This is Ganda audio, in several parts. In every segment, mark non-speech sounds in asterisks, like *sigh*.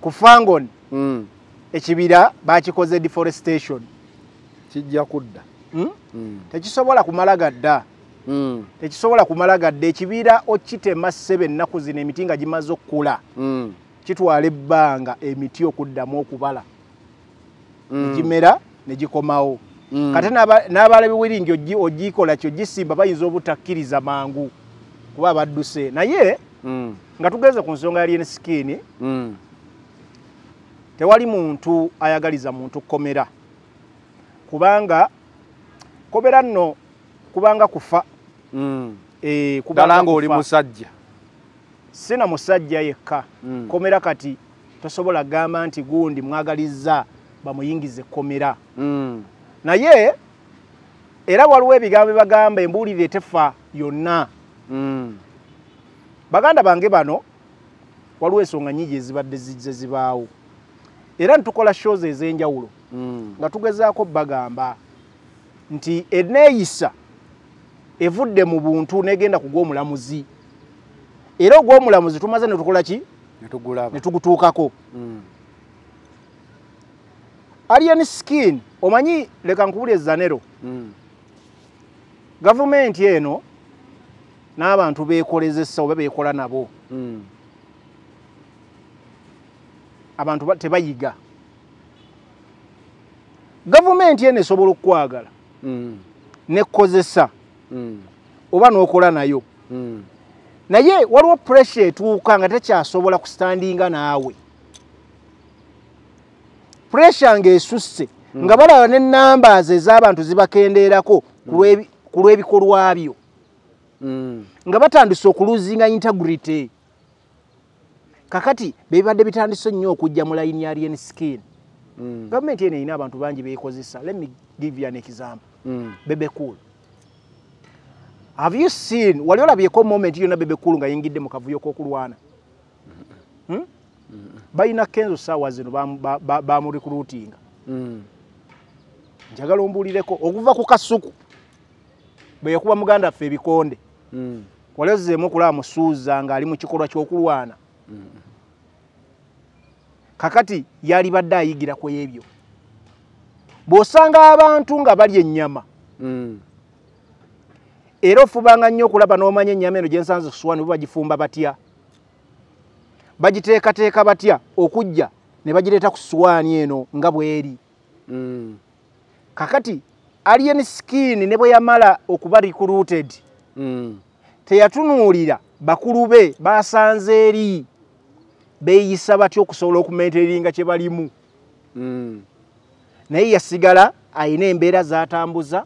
kufangon mm. ekibira bakikoze deforestation kijja kudda mm? mm. tekisobola kumala gadda mm. tekisobola kumala gadda ekibira okitema ssebe ennaku zino emiti nga gimaze okkula mm. kitwala ebbanga emiti okuddamu okubala mm. egimera negikomawo mm. kate n'abalabiwiringi ogikola kyo gisimba bayinza obutakkiriza mangu kuba abadduse naye mm. nga tugeze ku nsonga ya lyenskini mm. tewali muntu ayagaliza muntu kkomera kubanga kkomera nno kubanga kufa dalanga hmm. eh, oli musajja sina musajja yekka hmm. komera kati tosobola gamba nti gundi mwagaliza bamuyingize ekkomera hmm. naye era waliwo ebigambo ebagamba embuulire tefa yonna baganda bange bano waliwo ensonga nyingi ezibadde zijja zibaawo era ntukola shows ez'enjawulo mm. nga tugezaako bagamba nti eneeyisa evudde mu buntu negenda ku gw'omulamuzi era ogw'omulamuzi tumaze ne tukola ki ne tugutuukako mm. alien skin omanyi leka nkubuli ezanero mm. gavumenti eno n'abantu beekolezesa oba beekola nabo abantu tebayiga gavumenti yeno esobola okukwagala mm. nekozesa mm. oba nokola nayo mm. naye waliwo puresure etuuka nga tekyasobola kustandinga naawe puresure ngaesusse nga balaba nenambers ezabantu zibakendeerako ku lw'ebikolwa byo nga batandise okuluzinga integrity kakati bebibadde bitandise nnyo okujja mu layini ya ryen skin mm. gavumenti eno erina abantu bangi beekozesa letmi give you an example mm. bebekul have you seen wali olabyeko moment yona bebekulu nga yingidde mu kavuyo k'okulwana mm. hmm? balina kenzo saawa zino bamurikuruutinga njagala ombuulireko okuva ku kasuku bweyakuba muganda ffe ebikonde waliozizeemu okulaba musuuza ng'ali mu kikolwa ky'okulwana kakati yali badde ayigira ku ebyo bw'osanga abantu nga balya ennyama mm. era ofubanga nnyo okulaba n'omanya ennyama eno gyensanze kuswanu bwe bagifumba batya bagiteekateeka batya okujja ne bagireeta ku ssuwaani eno nga bweri mm. kakati alien skin ne bwe yamala okuba recruited mm. teyatunuulira bakulu be baasanze eri beeyisa batya okusobola okumenteringa kye balimu naye yasigala alina embeera zatambuza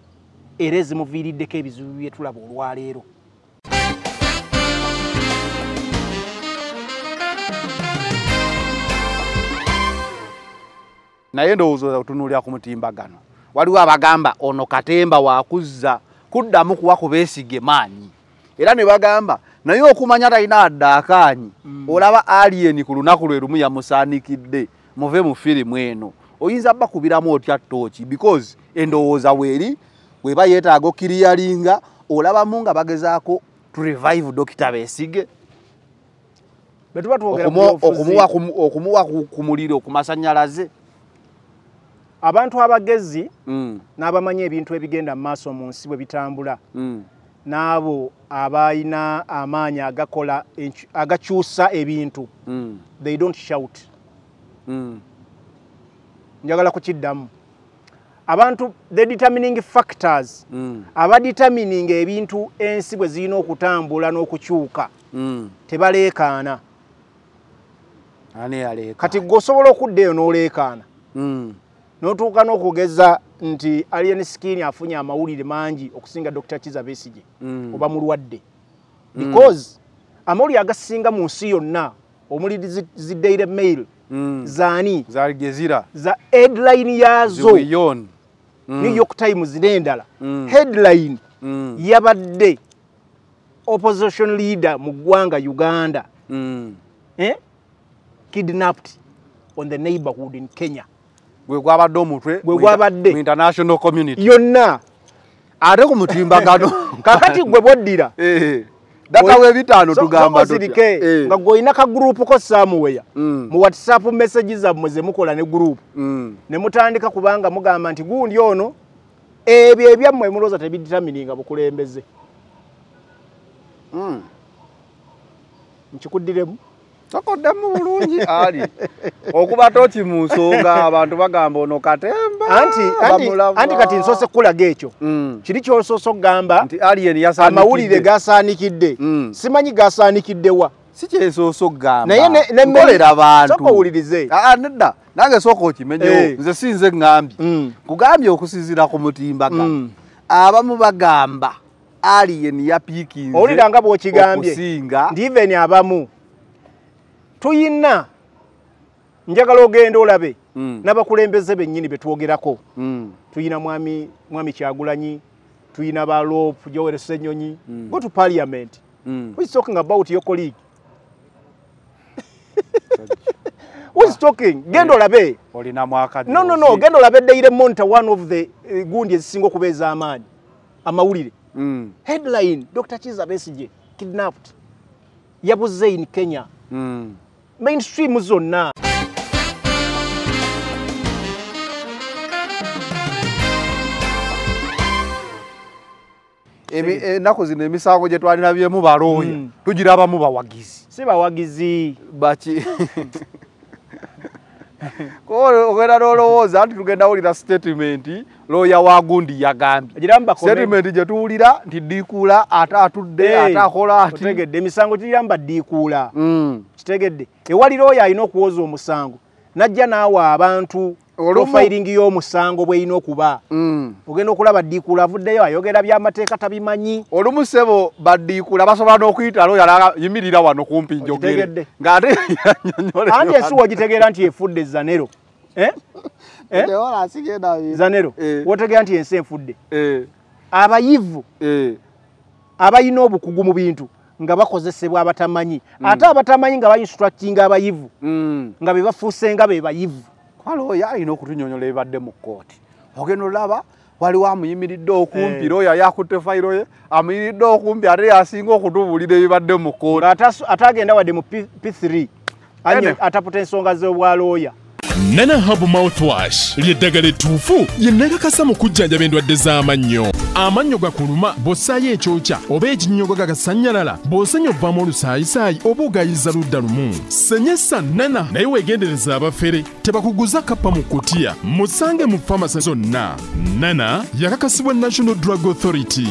era ezimuviiriddeko ebizibu bye tulaba olwaleero naye ndowooza otunuulira ku mutimbagano waliwo abagamba ono katemba wakuzza kuddamu kuwakubeesige maanyi era ne bagamba naye okumanya talina addaakaanyi mm. olaba alieni ku lunaku lwe lumu yamusaanikidde muve mu firimu eno oyinza bakubiramu otya tooki because endowooza weeri weba yeetaaga okiriyalinga olabamu nga bagezaako turevive dokita besige okumuwa ku muliro ku masanyalaze abantu abagezi mm. n'abamanyi ebintu ebigenda mu maaso mu nsi bwe bitambula mm. n'abo abalina amaanyi agakola agakyusa ebintu hmm. they don't shout hmm. njagala kukiddamu abantu the determining factors hmm. abadetermining ebintu ensi bwe zirina okutambula n'okukyuka tebaleekaana kati gwe osobola okudda eyo n'oleekaana notuuka n'okugeza nti alien skin afunye amawulire mangi okusinga dr chiza besigi mm. oba mulwadde mm. because amawulire agasinga mu nsi yonna omuli zidaire zi mail mm. zani zaalgezira za headline yaazo mm. new york times nendala mm. headline mm. yabadde opposition leader mu ggwanga uganda mm. eh? kidnapped on the neighborhood in kenya mm. gwe gwabadde omutwe gwe gwabadde international community yonna ate ku mutimbagano *laughs* kakati gwe boddira *laughs* eh, eh. daka webitaano tugamba osirike eh. nga gweoyina ka gurupu ko samuweya mm. mu whatsapp messages zammwe ze mukola ne gurupu mm. ne mutandika kubanga mugamba nti gundi ono ebyo ebyammwe mulooza tebiditamininga bukulembeze nkikuddiremu mm. tokoddamu bulungi ali okuba toki mu nsonga abantu bagamba ono katembaanti kati nsoose kukulaga ekyo mm. kiri kyosoose okugamba amawulire gasaanikidde mm. simanyi gasaanikidde wa si kyensoose okugambanayenemmolera bantuowulirize ah, ah, nedda nange sooka okimenyo eh. nze si nze ngambye mm. kugambye okusinzira ku mutimbaga abamu bagamba alien yapiikinze owulira nga bwokigambye ndiven abamu tuyina njagala ogenda olabe mm. n'abakulembeze bennyini betwogerako mm. tuyina mwami, mwami kyagulanyi tuyina ba loopu jowere senyonyi mm. go to parliament mm. whois talking about your colleague *laughs* genda olabeddeire monta one of the eh, gundi ezisinga okuba ez'amaanyi amawulire mm. headline dr chisa besige kidnapped yabuze in kenya mm. mainstream zonna eh, ennaku zino emisango gye twalinabyemu balooya mm. tugiraba mu bawagizi si bawagizi baki *laughs* ogera lolowooza nti tugenda wulira statement looya wa gundi yagambyestatement gyetuwulira nti diikuula ate atudde ate akola atitegedde emisango giramba diikuula mm. kitegedde ewali looyo alina okuwoza omusango najja naawe abantu profiling y'omusango bw'erina okuba mm. ogenda okulaba diikula avuddeyo ayogera byamateeka tabimanyi olumu sebo badiikula basobola n'okuyita loya yimirira wano kumpi njogere ngate ani esuwa gitegeera nti efudde zanero eh? *laughs* Eh? zanero eh. wotegeera nti ensi enfudde abayivu abayina obukugu mu bintu nga bakozesebwa abatamanyi mm. ate abatamanyi nga bainstructinga abayivu mm. nga bebafuuse nga bebayivu ala oyo alina okutunyonyola ebibadde mu kkooti ogenda olaba waliwo amuyimiridde okumpi era eh. oyo ayakutte fayiro ye amuyimiridde okumpi ate yasinga okutubuulira ebibadde mu kkooti ate agenda wadde mu p3 ataputa ensonga z'obwa looya nana hub mouthwash lyeddagala ettuufu lyenakakasa mu kujjanjaba endwadde z'amannyo amannyo gakuluma bw'ossaayo ekyokya oba ekinyogo gagasannyalala bw'osenya ovaamu olusaayisaayi oba ogayiza ludda lumu senyesa nana naye weegendereza abafere tebakuguza kappa mu kutya musange mu famasa zonna nana yakakasibwa national drug authority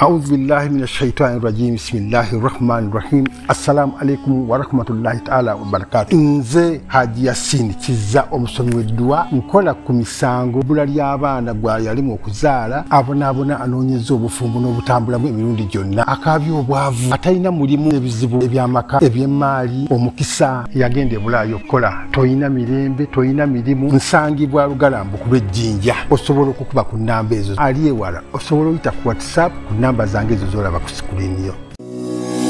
أعوذ بالله من الشيطان الرجيم بسم الله الرحمن الرحيم السلام عليكم ورحمة الله تعالى وبركاته إنزي هاد ياسين تزا أمسون ودوا مكولا كميسانغو بلا ليابانا غوايا لمو كزالا أبنا أبنا أنوني زوبو فمبنو بتامبلا مميون دي جونا أكابي وبوافو أتاينا مريمو يبزبو إبيا مكا إبيا مالي ومكسا يغين دي بلا يوكولا توينا مريمو توينا مريمو نسانغي بوالو غالام بكوبي جينجا أصبرو كوكبا كنام بيزو أليه وارا أصبرو يتاكواتساب enamba zange ezo zolaba ku sikuliini yo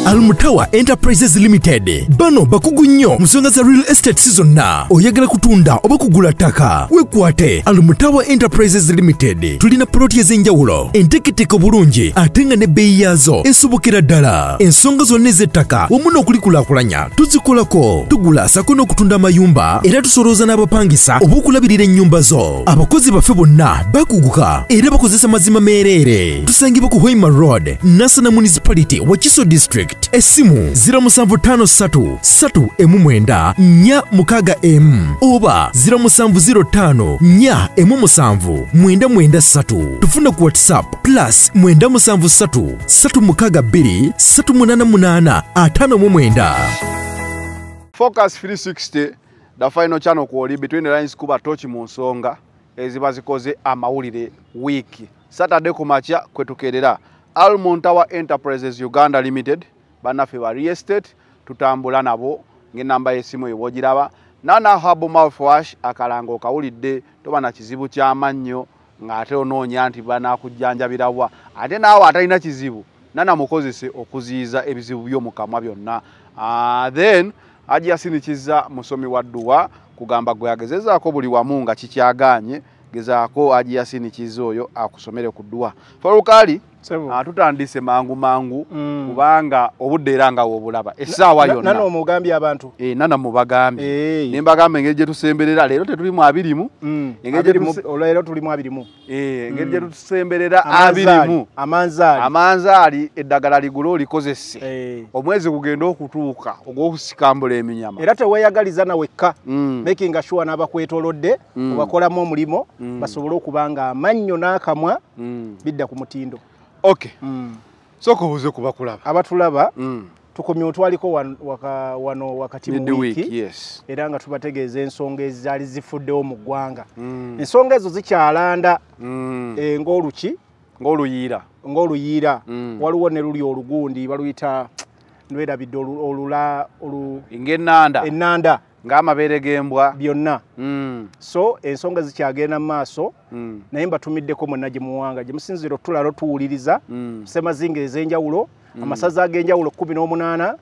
almutawa enterprises limited bano bakugu nnyo mu nsonga za real estate si zonna oyagala kutunda oba kugula ttaka weekwate almutawa enterprises limited tulina poloti ez'enjawulo enteeketeeka obulungi ate nga n'ebbeeyi yaazo esobokera ddala ensonga zonna ez'ettaka wamu n'okulikulaakulanya tuzikolako tugula sako n'okutunda amayumba era tusolooza n'abapangisa oba okulabirira ennyumba zo abakozi baffe bonna bakuguka era bakozesa mazima meereere tusangibwa ku hoima road nasana municipality wa kiso district direct essimu 0753 3961 oba 0705479993 tufune ku whatsapp plus 973 focus 360 the final channel kuoli between lines kuba tochi mu nsonga eziba zikoze amawulire wiki saturday kumacya kwetukerera almontower enterprises uganda limited banaffe ba real estate tutambula nabo ngaenamba yesimu ebwogiraba nanahabu malfwash akalango okawulidde toba na kizibu kyamannyo ngaate onoonya nti banakujjanjabirawa ate naawe atalina kizibu nanamukozese okuziyiza ebizibu byomukamwa byonna uh, then ajasinikiza musomi wa dduwa kugamba gwe agezezaako buli wamu nga kikyaganye gezaako ajiyasinikiza oyo akusomere ku dduwa forukali atutandise ah, mangu mangu mm. kubanga obudde era nga woobulaba essaawa yonnanomugambye abantu eh, nana mubagambye nembagamba engeri gye tusemberera leero tetulimu abirimu mm. engeri gye eh, mm. tusemberera abirimu amanzaali eddagala ligule olikozese eh. omwezi gugenda okutuuka ogwokusikambula eminyama era teweeyagaliza nawekka makinga shuwa n'abakwetolodde obakolamu omulimu basobole okuba nga amannyo n'akamwa bidda ku mutindo okay mm. soko huze kuba kulaba abatulaba mm. tukomyo twaliko wan, waka wano wakati mu wiki yes eranga tubategeze ensonge ezali zifudde omugwanga mm. ensonge ezo zikyalanda mm. e, eh, ngoluchi ngoluyira ngoluyira mm. waluwo ne luli olugundi baluyita nwe dabidolu olula olu ingenanda enanda ngaamabeere gembwa byonna mm. so ensonga zikyagenda mu maaso mm. naye mbatumiddeko mwenna gye muwanga gye musinziira otulala otuwuliriza mm. semazinga ez'enjawulo amasaza ag'enjawulo kumi n'omunaana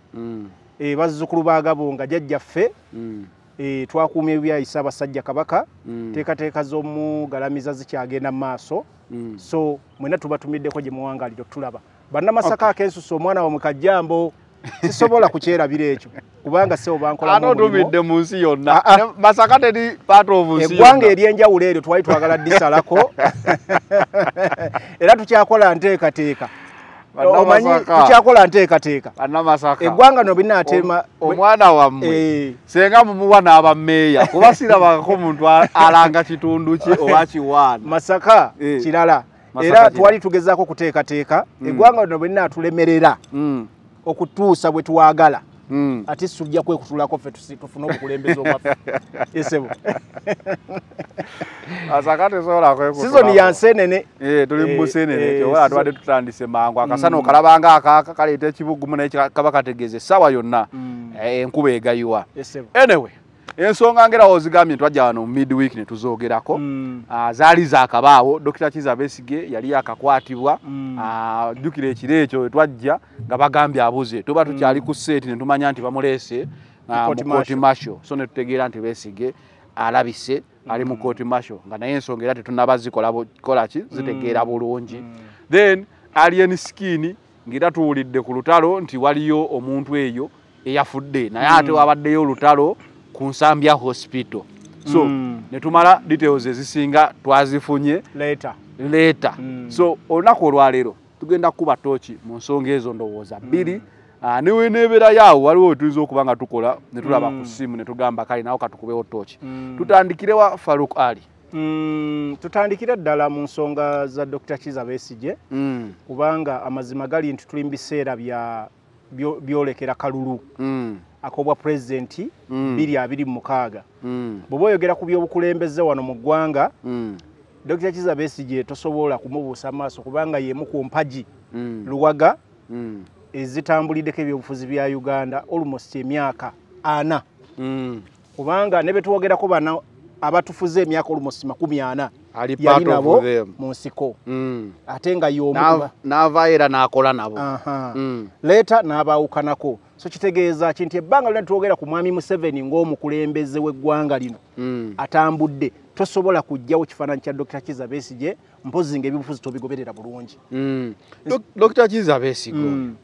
e, bazzukulu baagabonga jajjaffe twakuuma ebyayisa abasajja kabaka teekateeka z'omugalamiza zikyagenda mu maaso so mwenna tubatumiddeko gye muwangaliro tulaba bannamasaka ak'ensusa omwana wamwe kajjambo *laughs* sisobola kukyerabira ekyo kubanga seo bankolaanotubidde mu nsi yonna ah, ah. masaka teri patoeggwanga eryenjawulo eryo twali twagala disalako *laughs* era tukyakola nteekateeka omanyi tukyakola nteekateeka eggwanga nobinatema omwana wamme eh. senga mumuwa n'aba meeya kuba sirabakako muntu alanga kitundu ki oba kiwaana masaka eh. kirala era twali tugezaako kuteekateeka mm. eggwanga nobinatulemerera mm. okutuusa bwe twagala hmm. ati sujja kwekutulako ffe tufune obukulembeze obwaffe esebo sizoni yansenene tuli mubusenene eh, eh, oa tubadde tutandise mangu akasana hmm. okalabanga akaaka kaleeta ekibugumu naye kaba kategeeza essaawa yonna hmm. eh, enkuba egayiwa anyway ensonga ngera ozigambye twajja wano mid week ne tuzogerako mm. ah, zaali zakabaawo dokita kiza besige yali akakwatibwa mm. ah, jukira ekiro ekyo twajja nga bagambye abuze tuba tukyali mm. ku seeti ne tumanya nti bamulese ah, mukooti masho so ne tutegeera nti besige alabise ali mukooti masho nga naye ensonga era tetunaba zikolaki zitegeera bulungi then alien skini ngaera tuwulidde ku lutalo nti waliyo omuntu eyo eyafudde naye ate wabaddeyo olutalo ku nsambya hospital so mm. netumala details ezisinga twazifunye leta leta mm. so olunaku olwaleero tugenda kuba tooki mu nsonga ezo ndowooza hmm. bbiri mm. Ah, niwe nebeera yaawo waliwo wetuyinza okuba nga tukola netulaba mm. ku simu netugamba kale nawo katukubewo tooki mm. tutandikirewa faruk ali Mm, tutandikira ddala mu nsonga za dr chiza besije mm. kubanga amazima gali nti tuli mu biseera byolekera kalulu mm. akobwa pulezidenti bbiri mm. abiri mu mukaaga mm. bweoba oyogera ku byobukulembeze wano mu ggwanga mm. dr kiza besigye tosobola kumubuusa maaso kubanga yemu ku mpagi luwaga ezitambuliddeko ebyobufuzi bya uganda olumost emyaka ana kubanga ne betuwogerako bana abatufuze emyaka olumost makumi ana ali part of them munsiko mm. atenga yomuba nava era nakola nabo aha mm. leta naba ukanako so kitegeeza kintu ebanga lwe tuogera ku mwami mu 7 ng'omukulembeze w'eggwanga lino mm. atambudde tosobola kujjawo kifaananyi kya dr kiza besige mpozi ngaebibufuzi tobigoberera bulungi mm. dr kiza besigo mm.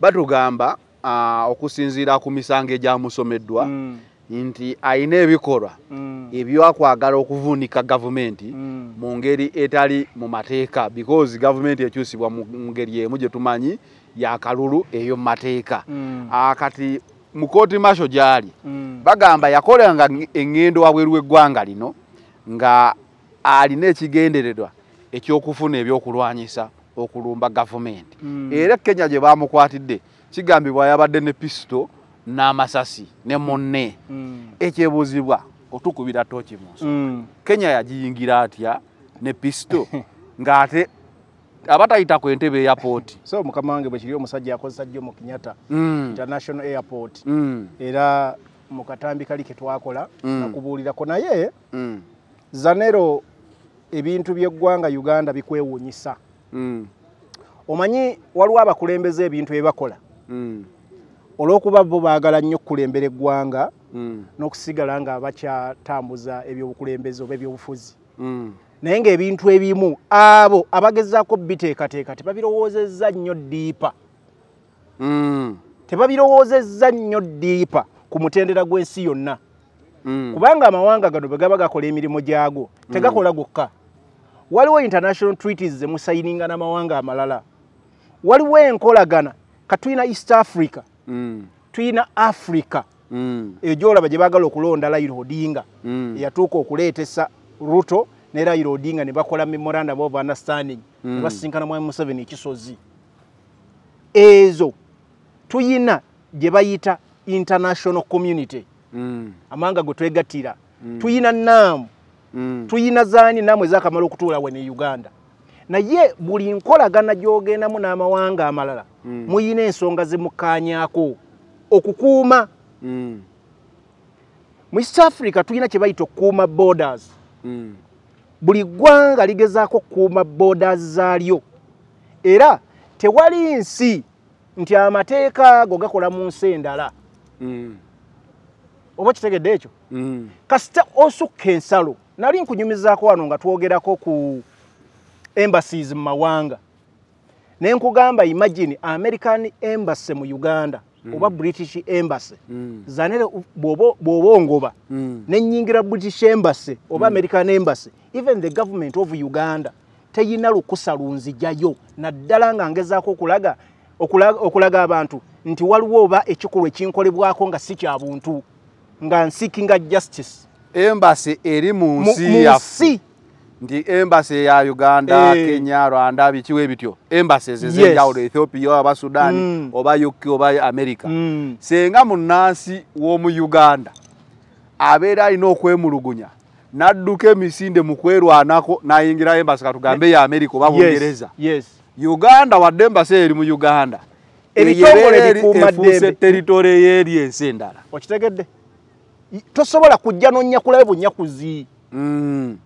batugamba uh, okusinziira ku misango egyamusomeddwa mm. nti ayina ebikolwa mm. ebyakwagala okuvuunika gavumenti mm. mu ngeri etali mu mateeka because gavumenti ekyusibwa mu ngeri emu gye tumanyi yakalulu eyo mu mateeka mm. akati ah, mu kooti masho gyali mm. bagamba yakolanga eŋŋendo wabweru w'eggwanga lino nga alina ekigendererwa ekyokufuna ebyokulwanyisa okulumba gavumenti mm. era kenya gye bamukwatidde kigambibwa yabadde ne pisito n'amasasi ne munne mm. ekyebuuzibwa otukubira tooki mu nsonga mm. kenya yagiyingira atya ne pisito *laughs* ng'ate abatayita ku entebe eyapoot so mukama wange bwekiri omusajja yakozesa jjo mu kinyata mm. international airport era mu katambi kali ketwakola nakubuulirako naye zanero ebintu byeggwanga uganda bikwewuunyisa omanyi waliwo abakulembeze ebintu ebibakola olw'okuba bo baagala nnyo okukulembera eggwanga mm. n'okusigala ngaabakyatambuza ebyobukulembeze oba ebyobufuzi mm. naye ngaebintu ebimu abo abagezaako biteekateeka tebabirowoozezza nnyo diipa mm. tebabirowoozezza nnyo diipa ku mutendera gw'ensi yonna kubanga amawanga gano bwe gaba gakola emirimu gyago tegakola gokka waliwo international treaties zemusayininga n'amawanga amalala waliwo enkolagana katulina east africa Mm. tuyina africa mm. eyo gyolaba gye baagala okulonda lairo odinga mm. eyatuuka okuleetesa ruto ne lairo odinga ne bakola memorandum of understanding nebasinkana mwami museveni ekisozi ezo tuyina gye bayita international community amawanga gwe twegatira tuyina namu tuyina zaani namu ezakamala okutuula wene uganda naye buli nkolagana gyogendamu n'amawanga amalala mm. muyina ensonga zemukanyako okukuuma mm. mu mm. east africa tulina kye bayita okukuuma borders mm. buli ggwanga ligezaako okukuuma borders zaalyo era tewali nsi nti amateeka ago gakola mu nsi endala mm. oba kitegedde ekyo mm. kasita osukka ensalo nali nkunyumizaako wano nga twogerako ku embassies mu mawanga naye nkugamba imagine american embassy mu uganda mm. oba british embassy mm. zanere bw'oba ongoba mm. nenyingira british embassy oba american embassy even the government of uganda teyina lukusa lunzijayo naddala nga ngezaako okulaga okulaga abantu nti waliwo oba ekikolwa ekinkolebwako nga si kyabuntu nga nsiikinga justice embassy eri mu nsi yaffe nti embassy ya uganda hey. Eh. kenya rwanda bikiwe bityo embassies ezenjawulo yes. ethiopia oba sudan mm. oba uk oba america mm. senga munansi w'omu uganda abeera alina okwemulugunya nadduka emisinde mu kwerwanako nayingira embasi katugambe ya amerika oba bungereza yes. yes. uganda wadde embasi eri mu uganda eyeeefuuse teritore yeeri ensi endala okitegedde tosobola kujja nonyakulabe bunyakuzi mm.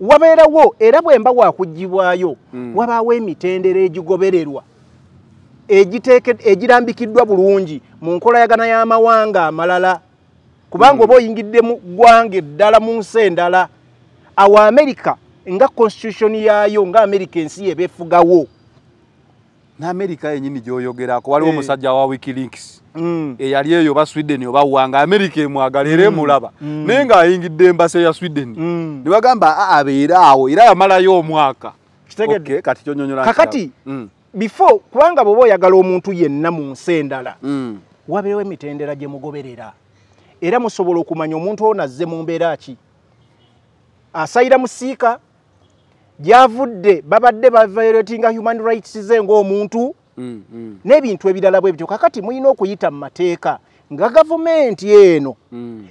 wabeerawo era bwemba wakuggibwayo mm. wabaawo emitendera egigobererwa egirambikiddwa bulungi mu nkolayagana y'amawanga amalala kubanga hmm. oba mm. oyingidde mu ggwanga eddala mu nsi endala awo amerika nga konstitution yaayo nga amerika ensi yebeefugawo n'amerika yenyini gyoyogerako waliwo eh. omusajja wa wikilinks e. Mm. eyali eyo oba sweden oba wa nga amerika emwagalaera mm. emulaba mm. naye ngaayingidde embasa ya sweden ne bagamba abeera ah, ah, awo era yamalayo omwaka kakati before kubanga bwoba oyagala omuntu yenna mu nsi endala wabeewo emitendera gye mugoberera era musobola okumanya omuntu ono azze mu mbeera ki asayira mu siika gyavudde babadde baviolatinga human rights ze ngaomuntu n'ebintu ebirala bwe bityo kakati mulina okuyita mu mateeka nga gavumenti eno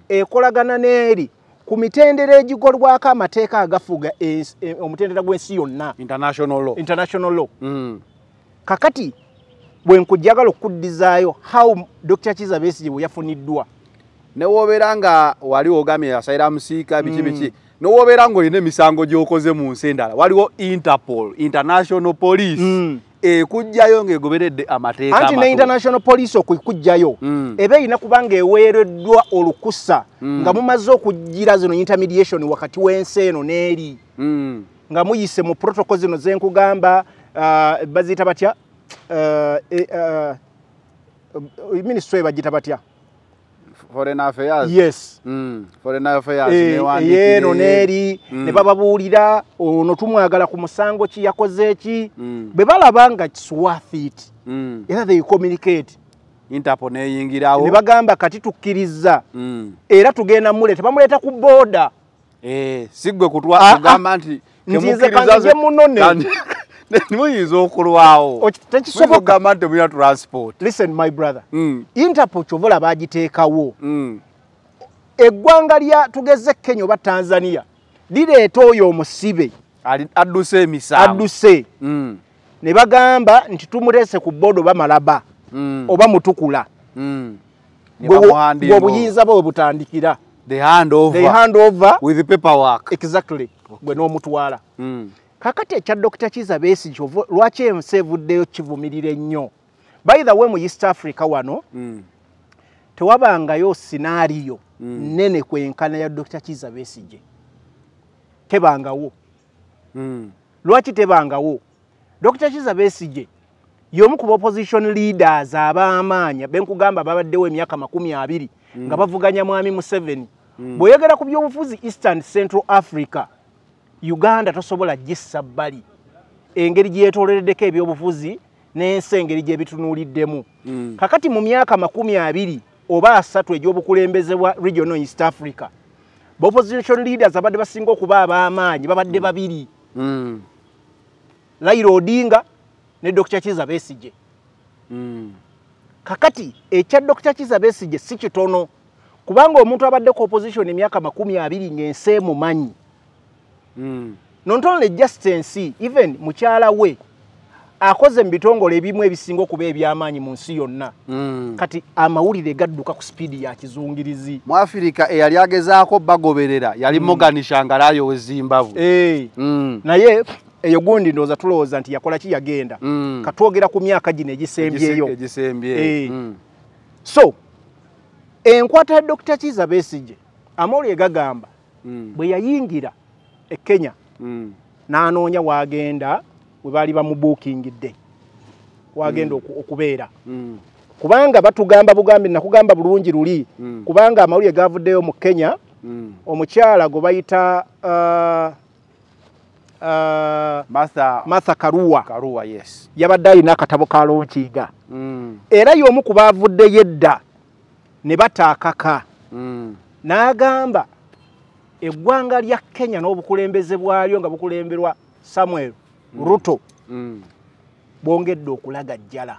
ekolagana n'eri ku mitendera egikolwako amateeka agafuga e, omutendera gw'ensi yonna international law mm. kakati bwe nkujagala okukuddizaayo how dr kiza besigi bwe yafuniddwa newoobeera nga wali ogambye asayira amusiika biki mm. biki nowobera ngaolina emisango gyokoze mu nsi endala waliwo interpol international police mm. ekujjayo ngaegoberedde amateeka anti ne international police okukujjayo mm. eba erina kuba nga eweereddwa olukusa mm. nga mumaze okujjira zino intermediation wakati w'ensi eno n'eri mm. nga muyise mu protocol zino zenkugamba uh, baziyita batya uh, eh, uh, ministry ebagita batya foreign affairs yes mm. foreign affairs e, ne e, no neri mm. ne bababuulira ono tumwagala ku musango ki yakoze ki mm. bwe balaba nga kiswath it mm. era they communicate interpo neyingirawo ne bagamba kati tukkiriza mm. era tugenda muleta bamuleta ku booda e, si gwe kutwa kugamba ah, ah. nti nzize kanze munone muyinza okulwawoamntmulinatransportlisten my brother mm. interpol kyobola bagiteekawo mm. eggwanga lya tugeze kenya oba tanzania lireeta oyo omusibe adduse emisa adduse mm. ne bagamba nti tumuteese ku booda oba malaba mm. oba mutukula hmm. gweobuyinza bwe webutandikira gwe n'omutwala hmm. kakati ekya dokita kiza besigi lwaki emusevuddeyo kivumirire nnyo baitha we mu east africa wano mm. tewabangayo sinaariyo mm. nene kwenkana ya dokita kiza besigi tebangawo mm. lwaki tebangawo dokita kiza besigi y'omu ku opposition leaders ab'amaanya benkugamba babaddewo emyaka makumi abiri mm. nga bavuganya mwami museveni mm. bweyogera ku byobufuzi eastern central africa uganda tosobola gissa bbali engeri gyetoleredeko ebyobufuzi n'ensi engeri gyebitunuuliddemu hmm. kakati mu myaka makumi abiri oba asatu egy'obukulembeze bwa regional east africa boopposition leaders abadde basinga okuba ab'amaanyi babadde hmm. babiri hmm. laira odinga ne dr chiza besije kakati ekya dr chiza besije si kitono kubanga omuntu abaddeku opposition emyaka makumi abiri ng'ensi emumanyi not only just ensi even mukyala we akoze mbitongole ebimu ebisingo kuba ebyamanyi mu nsi yonna mm. kati amawulire gadduka ku speed ya kizungirizi mu africa eyali eh, agezaako bagoberera yali mm. moganishangalayo we zimbabwe hey. Eh. mm. naye eyo eh, gundi ndoza tulowooza nti yakola ki yagenda mm. katwogera ku myaka gino egisembyeyo egisembye hey. mm. so enkwata ya dr kiza besige amawulire gagamba mm. bwe yayingira e kenya mm. n'anoonya wagenda we baali bamubuukingidde wagenda mm. okubeera mm. kubanga batugamba bugambi nakugamba bulungi luli kubanga amawulire gavuddeyo mu kenya omukyala gwe bayita uh, uh, matha karuwa yabadde alina akatabo ka lonkiiga era y'omu kubaavuddeyo edda ne bataakaka n'agamba eggwanga lya kenya n'obukulembeze bwalyo nga bukulemberwa samuel mm. ruto mm. bwongedde okulaga jjala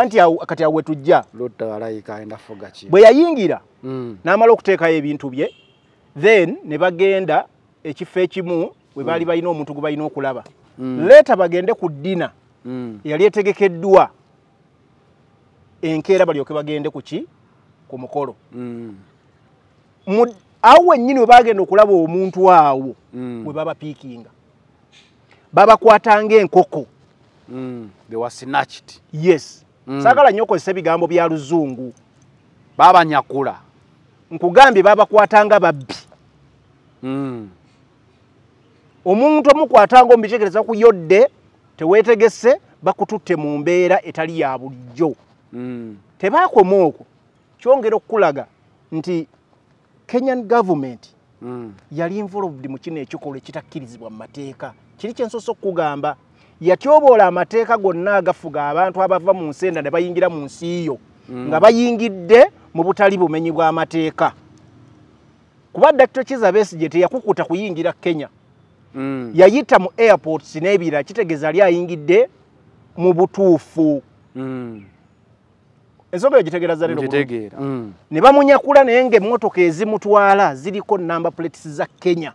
anti kati awo wetujjabwe yayingira mm. n'amala okuteekayo ebintu bye then ne bagenda ekifo ekimu we mm. baali balina omuntu gwe balina okulaba mm. leeta bagende ku ddina eyali etegekeddwa enkeera balyoke bagende ku ki ku mukolo mm. awo wennyini we baagenda okulaba omuntu awo mm. we babapiikinga babakwatanga enkoko mm. yes saagala nnyo okozesa ebigambo bya luzungu babanyakula nkugambye babakwatanga babbi omuntu omukwatanga omubicekereza ku yodde tewetegese bakututte mu mbeera etali ya bulijjo tebaakoma okwo kyongera okukulaga nti kenyan gavumenti hmm. yali involved mu kino ekikolwa ekitakkirizibwa mu mateeka kiri kyensoosa okukugamba yatyoboola amateeka gonna agafuga abantu abava mu nsi enda ne bayingira mu nsi yo hmm. nga bayingidde mu butali bumenyi bw'amateeka kuba dakito kizabesige teyakukuta kuyingira kenya hmm. yayita mu airports n'ebirala kitegeeza ali ayingidde mu butuufu ensoga yogitegeera zalero gitegeera ne bamunyakula naye nga emmotoka ezimutwala ziriko number plates za kenya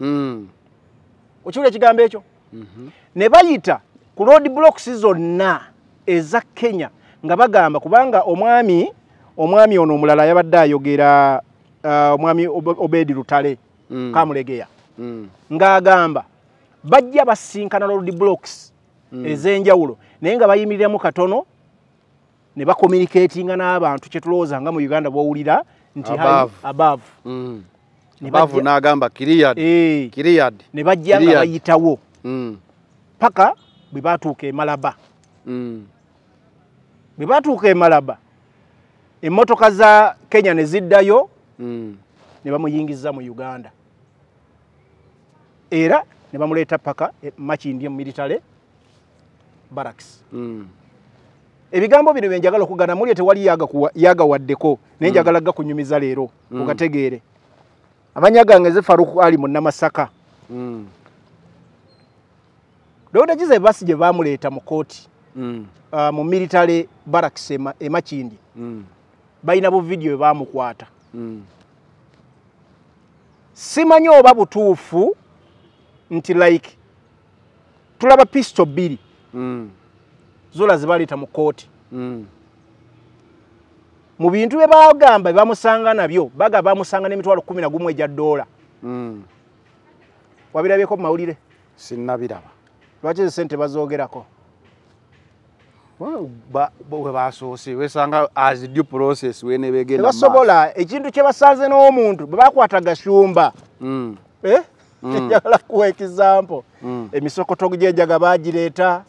mm. okiwula ekigambo ekyo mhm. ne bayita ku road blocks zonna eza kenya nga bagamba kubanga omwami omwami ono omulala yabadde ayogera uh, omwami obedi lutale mm. kamulegeya mm. ng'agamba bajja basinkana road blocks ez'enjawulo naye nga bayimiriramu katono ne bakomunikatinga n'abantu kyetulowooza nga mu uganda bowulira nti abavu abavu mm. n'agamba kiriyad eh. kiriyad ne bajja nga bayitawo mm. paka bwe batuuka emalaba mm. bwe batuuka emalaba emmotoka za kenya ne ziddayo ne bamuyingiza mu uganda era ne bamuleeta paka e machindi mu military barracks ebigambo bino byenjagala okugana mulye tewali yagawaddeko naye mm. njagala gakunyumiza leero mm. ogategeere amanya gange ze faruku ali munnamasaka mm. dawuda jiza ebasi gye baamuleeta mu kooti uh, mu military barakis emakindi e balina bu vidiyo webaamukwata simanyi oba butuufu nti like tulaba pisito bbiri zola zibaleeta mu kkooti mm. mu bintu bye bagamba bye bamusanga nabyo bagamba bamusanga n'emitwalo kumi nagumu egya ddoola mm. wabirabyeko mu mawulire sinnabiraba lwaki ezi sente bazoogerako webasoose wesanga asd process wenebegetebasobola ekintu kyebasanze n'omuntu bebakwata gasyumba mm. eh? *laughs* njagala kuwa ekisample emisokoto gyejaga bagireeta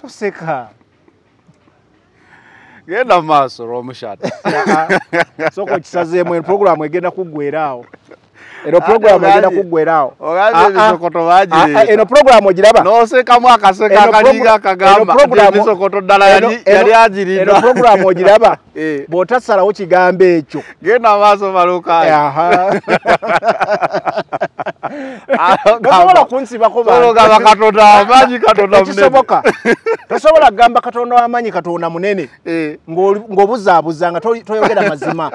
toseka genda mu maaso olwomushaata *laughs* sooka okisazeemu enprogramu egenda kuggweraawo eno purogulamu ogenda kugwerawo ah, eno ah, ah, purogulamu ogiraba nosekamu akaseka akalinga akagambaodala yali ajirieno purogulamu ogiraba *laughs* eh. bw'otasalawo kigambo ekyo genda amaaso malukayo tosobola *laughs* kunsibakoogamba katonda amaanyi katonda munenekisoboka *laughs* tosobola kugamba katonda w'amaanyi katonda munene eh. ng'obuzaabuza nga toyogera mazima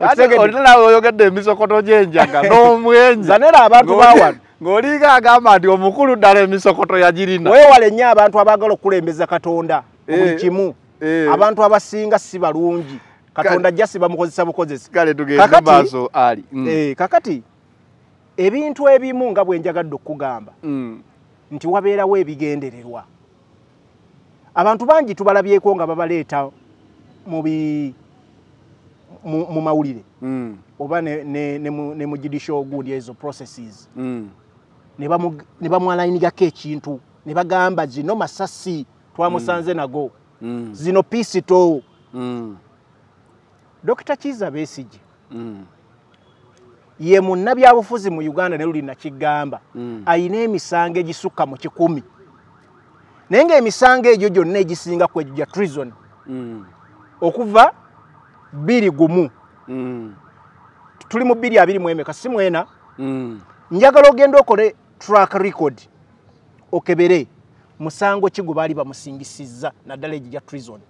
olina oyogedde emisokoto gyenjaga *laughs* n'omwenja nera abantu bawano ng'olinga agamba nti omukulu ddala emisokoto yagirina weewale nnyo abantu abaagala okukulembeza katonda eh, buli kimu eh. abantu abasinga si balungi katonda ajja si bamukozesa bukozesi mm. eh, kakati ebintu ebimu nga bwe njagadde okukugamba mm. nti wabeerawo ebigendererwa abantu bangi tubalabyeko nga babaleeta mu mu mawulire mm. oba ne mu judicial good ezo processes mm. ne bamwalayinigako ekintu ne bagamba zino masasi twamusanze mm. nago zino piece to dr kiza besigi ye munnabyabufuzi mu uganda ne luli nakigamba ayina emisango egisukka mu kikumi naye ngaemisango egyo gyonna egisingaku egyo gya treason okuva biri gumu mm. tuli mu biri abiri mwemeka si mwena mm. njagala ogenda okole track record okebere musango ki gwe baali bamusingisizza naddala egi gya treason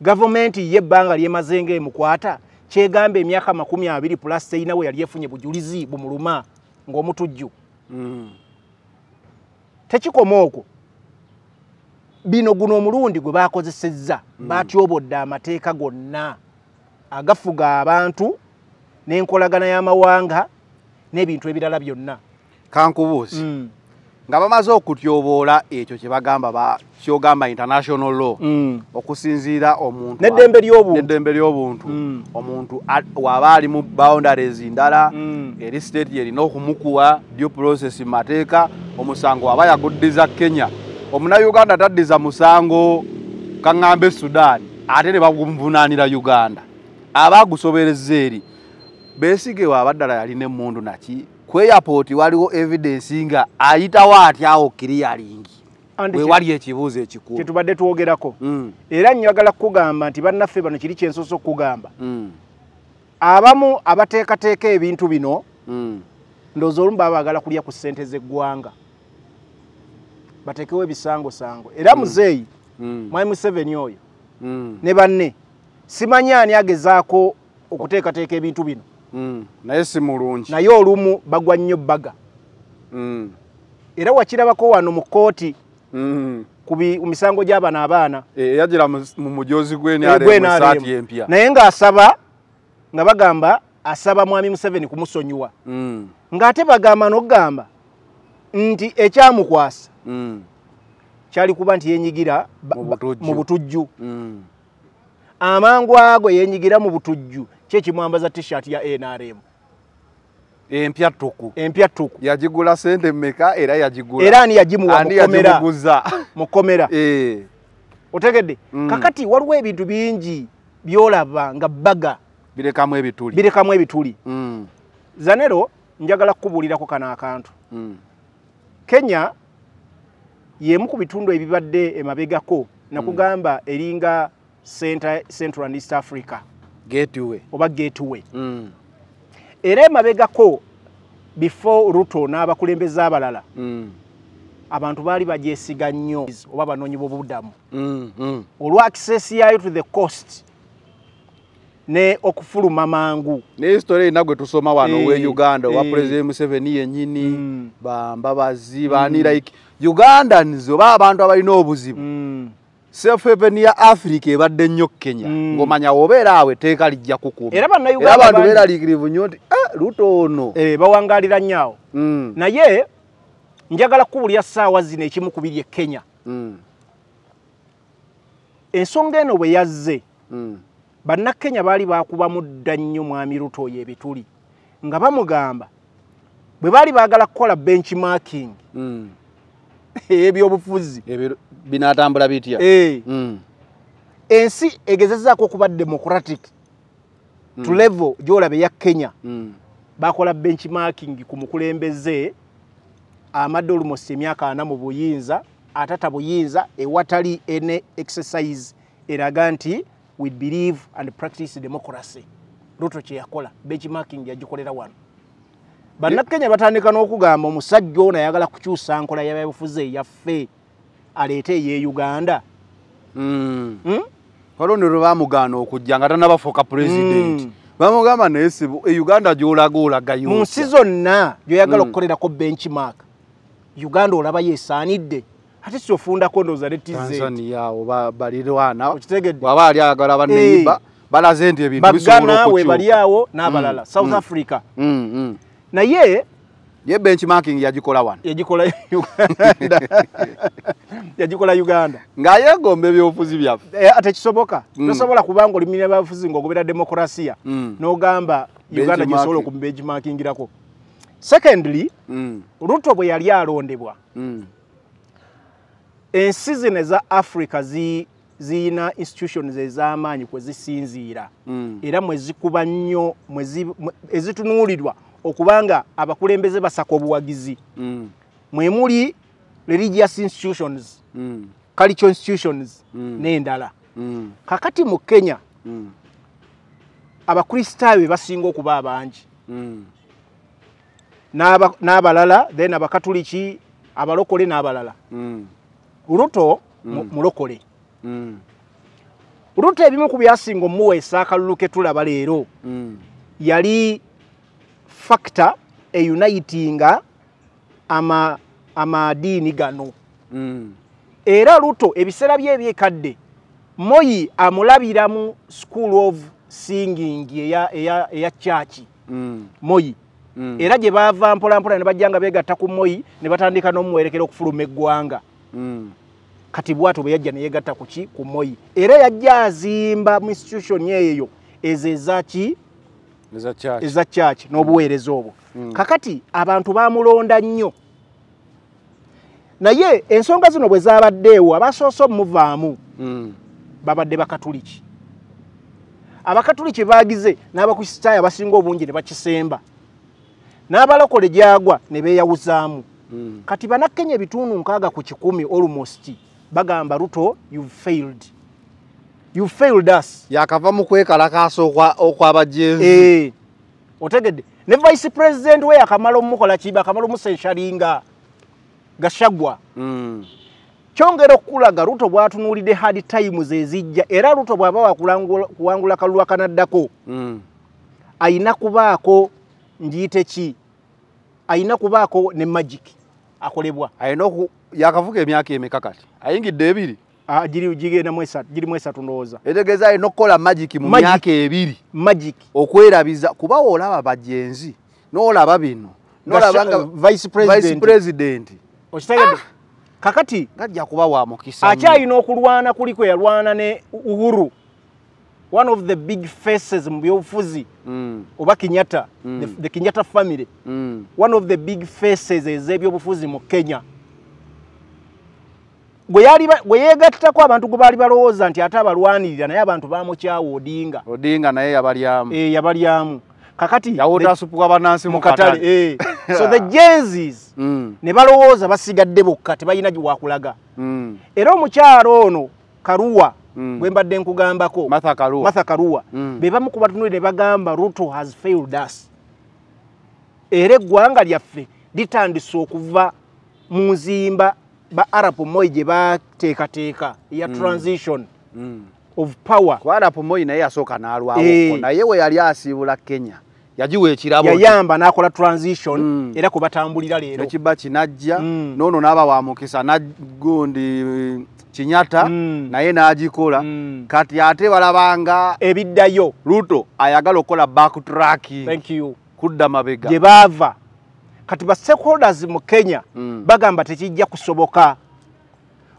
gavumenti ye ebbanga lyemazenga emukwata kyegamba emyaka makumi abiri pulasi erina we yali efunye bujulizi bumuluma ng'omutujju mm. tekikoma okwo bino guno omulundi gwe baakozesezza mm. baatyobodde amateeka gonna agafuga abantu n'enkolagana y'amawanga n'ebintu ebirala byonna kankubuuzi mm. nga bamaze okutyoboola ekyo kyebagamba kyogamba international law mm. okusinziira omuntneddembe ly'obuntu omuntu waaba ali mu boundaries ndala eri state yerina okumukuwa due process mu mateeka omusango waaba yaguddiza kenya omunayuganda taddiza musango kaŋŋambe sudan ate ne bamuvunaanira uganda abagusobereza eri besigewe abaddala yalina emundu naki kweyapooti waliwo evidensi nga ayitawo atyawo kiriyalingi wewali ekibuuzo ekikulu kyetubadde twogerako hmm. era nyagala kukugamba nti bannaffe bano kiri kyensoosa okukugamba hmm. abamu abateekateeka ebintu bino hmm. ndowooza olumu baba bagala kulya ku ssente z'eggwanga batekewo ebisango sango era mm. muzeeyi mm. mwami museveni oyo mm. ne banne simanyi ani agezaako okuteekateeka ebintu bino naye si mulungi naye olumu bagwa nnyo bbaga era wakirabako wano mu kkooti ku misango gy'abana abaana e, yagira mu mujozi gwenmpya e, naye ng'asaba nga bagamba asaba mwami museveni kumusonyiwa ng'ate bagamba n'okugamba nti ekyamukwasa Mm. kyali kuba nti yenyigira mu butujju mm. amangu ago yenyigira mu butujju kyekimwambaza tshirt ya nrm empya ttuku empya ttuku yagigula sente mmeka era yagigula era ani yagimuwa mukomera *laughs* mukomera *laughs* eh. otegedde mm. kakati waliwo ebintu bingi byolaba nga bbaga birekamu ebituli birekamu ebituli zanero njagala kukubuulirako kano akantu kenya yemu ku bitundu ebibadde emabegako hmm. nakugamba mm. eringa Center, central and east africa gateway. oba gateway mm. era emabegako before ruto n'abakulembeza abalala mm. abantu baali bagyesiga nnyo oba abanoonyi b'obubudamu mm, mm. olwa access yayo to the coast ne okufuluma mangu ne histori erina gwe tusoma wano hey, we eh, uganda owa hey. Eh. president museveni yennyini mm. bambabazi mm. baniraiki like, ugandans oba abantu abalina obuzibu mm. sefeveni ya africa ebadde nnyo kenya mm. ngomanya obeera awe eteeka lijja kukumaabantu beeraliikirivu nnyo nti ah, luto ono eh, bawangalira nnyoawo mm. naye njagala kukubulya saawa zino ekimu kubiri ekenya ensonga eno bwe yazze bannakenya baali bakubamu dda nnyo mwami ruto yo ebituli nga bamugamba bwe baali baagala kukola benchmarking *laughs* ebyobufuzi binatambula bitya eh. hmm. ensi egezezaako okuba democratic hmm. to level gyolaba eya kenya hmm. bakola benchmarking ku mukulembeze amadde olumosi emyaka ana mu buyinza atata buyinza ewatali ene exercise eraga nti we believe and practice democracy ruto kyeyakola benchmarking yagikolera wano bannakkenya batandika n'okugamba omusajja ono ayagala kukyusa nkola yabaebufuzi eyaffe aleete ye uganda hmm. hmm? olondi lwebamugaana okujja nga tanabafuuka pulezidenti hmm. bamugamba nayesibu e uganda gyolaga olagayo mu nsi zonna gyoyagala okukolerako benchmark uganda olaba yesaanidde ate kyofundako ndoza netizbalirwanawaba ali ayagala banaiba eh. balaze nti ebintu bagana webaliawo n'abalala south africa naye ye benchmarking yagikola wano yagikola *laughs* uganda *laughs* yagikola uganda ng'ayegomba ebyobufuzi byaffe eh, ate kisoboka mm. tosobola kubanga olimirira byabufuzi ngaogobera demokurasiya mm. n'ogamba uganda gyosobola okubenchmarkingirako secondly mm. ruto bwe yali alondebwa ensi zino eza africa ziyina institutions ez'amaanyi kwezisinziira era mwezikuba nnyo ezitunuulirwa mwe okubanga abakulembeze basaka obuwagizi mm. mwe muli religious institutions mm. cultural institutions mm. nendala kakati mu kenya abakristaayo be basinga okuba abangi n'abalala then abakatuliki abalokole n'abalala ruto mulokole ruto ebimu ku byasinga omuweesa akalulu ketulaba leero yali factor e unitinga ama amadini gano mm. era luto ebisera byebyekadde moyi amulabira mu school of singing ya ya ya chachi mm. moyi mm. era je bava mpola mpola ne bajanga begatta ku moyi ne batandika no muwerekera okufuluma eggwanga mm. kati bwato beyajja ne yegatta ku ki ku moyi era yajja azimba mu institution yeyo ezeza ki eza church n'obuweereza obwo hmm. kakati abantu baamulonda nnyo naye ensonga zino bwe zaabaddeewo abasoose omumuvaamu hmm. babadde bakatuliki abakatuliki baagize n'abakristaayo abasinga obungi ne bakisemba n'abalokole gyagwa ne beeyawuzaamu hmm. kati banakkenya ebitundu nkaaga ku kikumi olumosti bagamba ruto you failed you failed us yakava mu kwekalakaasa okwabajeezi eh, otegedde ne vice president we akamala omukola kiba akamala omusensalinga gashagwa hmm. kyongera okukulaga ruto bwatunuulidde hard times ezijja era ruto bwaba wakuwangula kalulu akanaddako hmm. ayina kubaako ngiyite ki ayina kubaako ne magic akolebwa ayina yakavuga emyaka emekakati ayingidde ebiri ajiri ah, ujigenda mwesatu jiri mwesatu ndoza etegeza ino kola magic mu myaka ebiri magic okwerabiza kuba olaba bajenzi nola babino nola banga eh, vice president vice president ochitegede ah! kakati gajja kuba wa mukisa acha ino okulwana kuliko yalwana ne uhuru one of the big faces mu byofuzi mm. oba kinyata mm. the, the kinyata family mm. one of the big faces ezebyo bufuzi mu Kenya gwe yeegattako abantu gwe baali balowooza nti ate abalwanirira naye abantu bamukyawa odinga odinga naye yabalyamu e, yabalyamu kakati yawotasupukabanansimukatale e. Eh. *laughs* so the genzis mm. ne balowooza basigadde bokka tebalina gyewakulaga mm. era omukyalo ono karuwa Mm. gwe mbadde nkugambako matha karuwa mm. be bamu kubatunuli ne bagamba ruto has failed us era eggwanga lyaffe litandise okuva mu nzimba ba arab moyi gye bateekateeka eya mm. transition mm. of power ku arab moyi naye yasooka n'alwawo e. naye we yali asiibula kenya yagiwa ekirabo yayamba n'akola transition mm. era kubatambulira leero ekibba kinajja mm. noono n'aba wa mukisa nagundi eh, kinyata mm. naye n'agikola mm. kati ate balabanga ebiddayo luto ayagala okukola back tracking kudda mabega gye baava kati ba stakeholders mu Kenya mm. bagamba tekijja kusoboka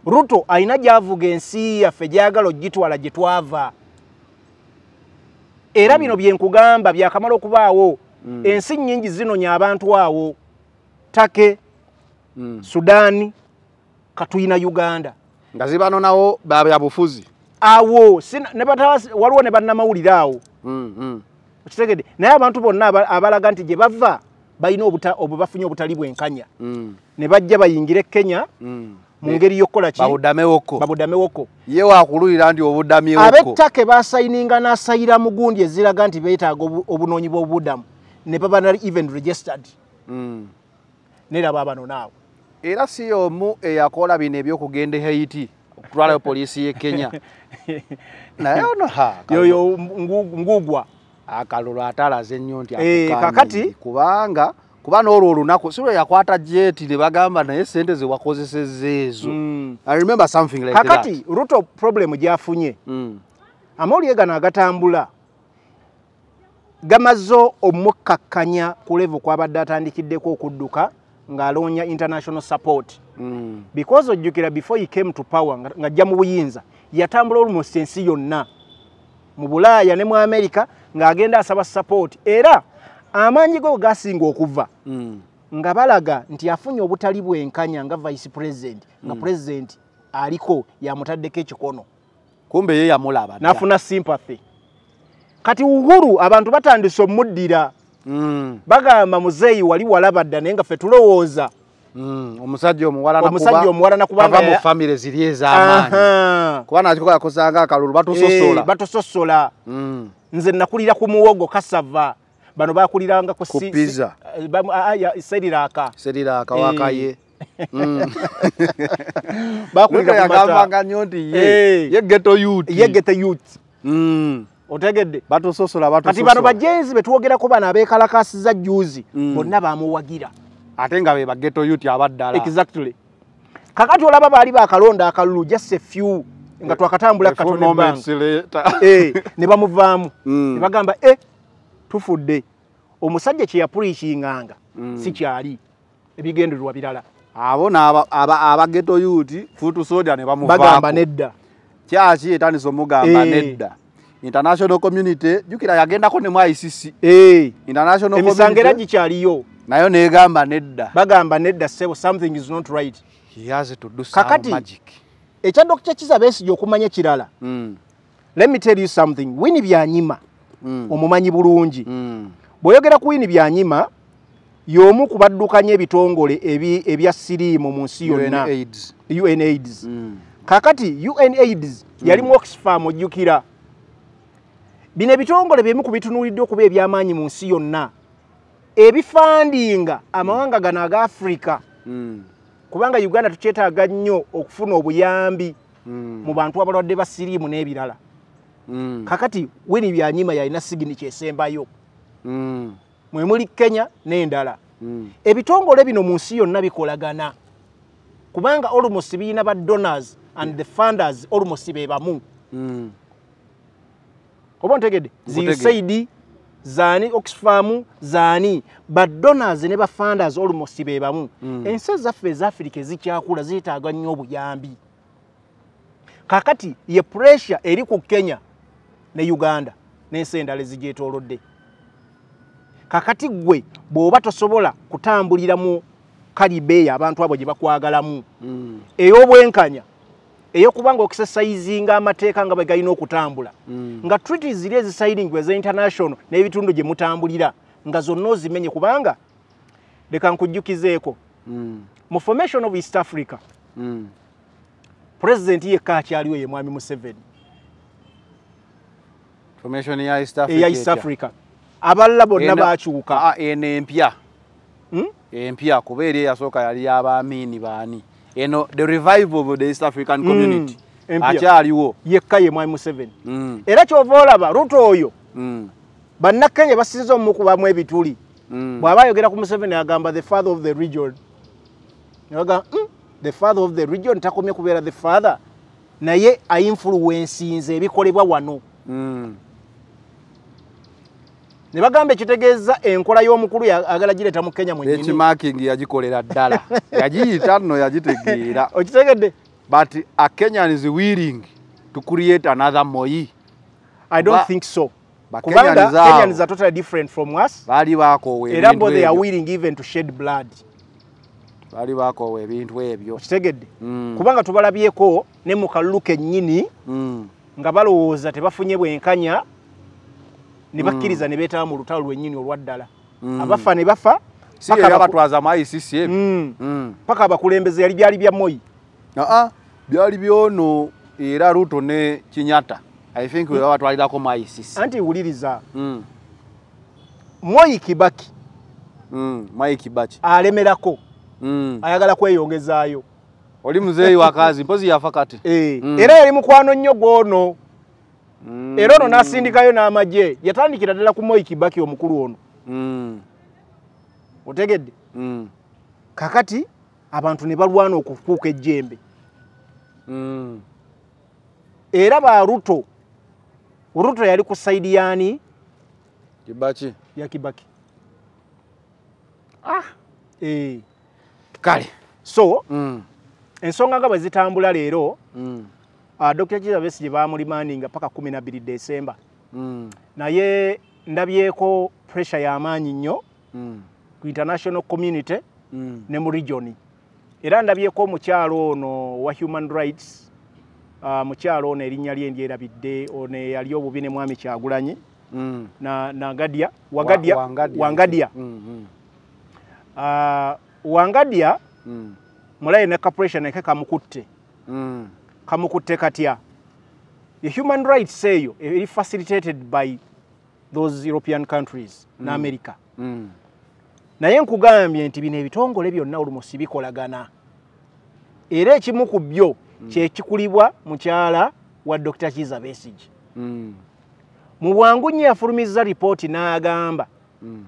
Ruto aina javuga ensi ya fejagalo jitwala jetwava era mm. bino mm. byenkugamba byakamala okubaawo mm. ensi nyingi zino abantu awo take mm. sudani katuina uganda ngazibano nawo babyabufuzi awo waliwo ne bannamawulire awo mm, mm. kitegede naye abantu bonna abalaga nti gye bava balina obwe bafunye obutali bwenkanya mm. ne bajja bayingire kenya mm. mu ngeri yokkolakbabudamewoko ye wakuluyira nti obudamiabettake basayininga n'asayira mu gundi eziraga nti beetaaga obunoonyi bw'obubudamu ne baba na even registered mm. neraba abano naawe era si omu eyakola bino ebyokugenda e haiti okutwalayo poliisi ye kenya *laughs* naye ono ha yoyo ngugwa akalulu ate alaze nnyo nti eh, kakati kubanga kuba n'olwo olunaku si lwe yakwata jeti ne bagamba naye sente ze wakozeseza ezo hmm. kakati ruto problemu gyafunye hmm. amaolyegano agatambula gamazo omukkakkanya ku levu kwabadde atandikiddeko okudduka ng'alonya international support mm. because ojjukira before he came to power ng'ajja mu buyinza yatambula olumost ensi yonna mu bulaaya ne mu amerika ng'agenda asaba support era amaanyi go gasinga okuva mm. nga balaga nti afunye obutali bwenkanya nga vice president nga mm. president aliko yamutaddeko ekikono kumbe ye yamulaba nafuna sympathy kati uhuru abantu batandise omuddira mm. bagamba muzeeyi wali walaba dda naye nga ffe tulowooza Hmm, omusajja omuwalaomusajja omuwala nakubava mu famire ziri ezamaani kuba nakikoyakozanga akalulu batusosola eh, batusosola hmm. nze nakulira ku muwogo kasava bano bakulirangakoseriraakaseriraaka eh, ah, wakaye eh. hmm. *laughs* yagambanga nyo nti yegetoyegeto yut otegedde batusosola bati bano bajenzi betwogerako bano abeekalakasiza jjuuzi bonna bamuwagira mm. ate nga bebageto yut abaddala exactly kakati olaba baali bakalonda akalulu just a few nga twakatambula *laughs* eh, ne bamuvaamu mm. ne bagamba e tufudde omusajja kyeyapuriikinganga mm. sikyali ebigendererwa birala abo abageto yut futusoda ne bamugamba nedda kyaki etandisa omugamba eh. nedda international community jukira yagendako nemu icc international emisango era gikyaliyo nayo negamba nedda bagamba nedda sebo something is not right he has to do some kakati, magic echa dr chiza besi jokumanya kirala mm. let me tell you something wini byanyima mm. omumanyi bulungi mm. boyogera ku wini byanyima yomu kubaddukanya ebitongole ebi ebya sirimu mu nsi yonna UNAIDS, UNAIDS. Mm. kakati UNAIDS mm. yali mu Oxfam ojukira bino ebitongole byemu kubitunuulidde okuba ebyamaanyi mu nsi yonna ebifandinga amawanga gano aga afrika mm. kubanga uganda tukyetaaga nnyo okufuna obuyambi mm. mu bantu abalwadde ba siriimu n'ebirala mm. kakati wini byanyima yalina sigini kyesembayo mwe muli kenya n'endala ebitongole bino mu nsi yonna bikolagana kubanga olumost birina ba donors and the funders olumost be bamu oba ntegedde zisaidi zani oxfamu zani badonnas ne bafunders almost bebamu mm. ensi ezaffe ezafirika ezikyakula ziyetaaga nnyo obuyambi kakati ye pressure eri ku kenya ne uganda n'ensi endala ezigyetoolodde kakati gwe bw'oba tosobola kutambuliramu kalibeeyi abantu abo gye bakwagalamu mm. ey'obwenkanya eyokuba ng'okisesayizinga amateeka nga bwe galina okutambula mm. nga treaty ziri ezisayiringu ez'international n'ebitundu gye mutambulira nga zonna ozimenye kubanga leka nkujjukizeeko mm. mu formation of east africa mm. pulezidenti yekka akyaliwo ye mwami museveni eya east africa abalala bonna bakyuka ah, ah, enempya hmm? empya kuba eri eyasooka yali y'abaamiini baani eno the revival of the east african mm. community mm. akyaliwo yekka ye mwami museveni mm. era kyova olaba ruto oyo mm. bannakenya basinza omukubamu ebituli mm. bw'aba ayogera ku museveni agamba the father of the region aga mm, the father of the region takomye kubeera the father naye ainfluensinza ebikolebwa wano mm. ne bagamba ekitegeeza enkola y'omukulu agala gireeta mu kenya mekimaking yagikolera ddala *laughs* yagiyita nno yagitegeera *laughs* okitegedde but a kenyan is willing to create another moyi i don't think so bali bakoowa ebintu ebyo kitegedde mm. kubanga tubalabyeko ne mukalulu kennyini mm. nga balowooza tebafunye bwenkanya ne bakkiriza ne beetaba mu lutalo lwennyini olwaddala mm. abafa ne bafa abatwaza maicm mm. mm. paka abakulembeze yali byali bya moi aa byali byono era ruto ne kinyata ithink webabatwalirako maicc anti wuliriza moi kibaki mai kibaki alemerako ayagala kweyongezaayo oli muzeeyi wakazi mpozi yafa kati eh, era yali mukwano nnyo gwono mm. era ono n'asindikayo n'amagye yatandikira ddala ku moi kibaki omukulu ono mm. otegedde mm. kakati abantu ne balwana okufuuka ejjembe mm. era ba ruto ruto yali ku saidi yaani kibaki ya kibaki ah. e. kale so mm. ensonga nga bwe zitambula leero mm. Ah, dr jesus besigye baamulimaaninga paka 12 december hmm. naye ndabyeko pressure y'amaanyi nnyo hmm. ku international community hmm. ne mu regioni era ndabyeko omukyalo ono wa human rights ah, mukyalo ono erinnya lye ndyerabidde ono eyali obubi ne mwami kyagulanyi nagadya wangadya wangadya mulaye ne kapuresha nekekamukutte kamukutte katya the human rights eyo eri facilitated by those european countries mm. na america mm. naye nkugambye nti bino ebitongole byonna olumusi bikolagana era ekimu ku byo mm. kyekikulibwa mukyala wa dr chisa besige mm. mu bwangu nye yafulumiza ripooti n'agamba mm.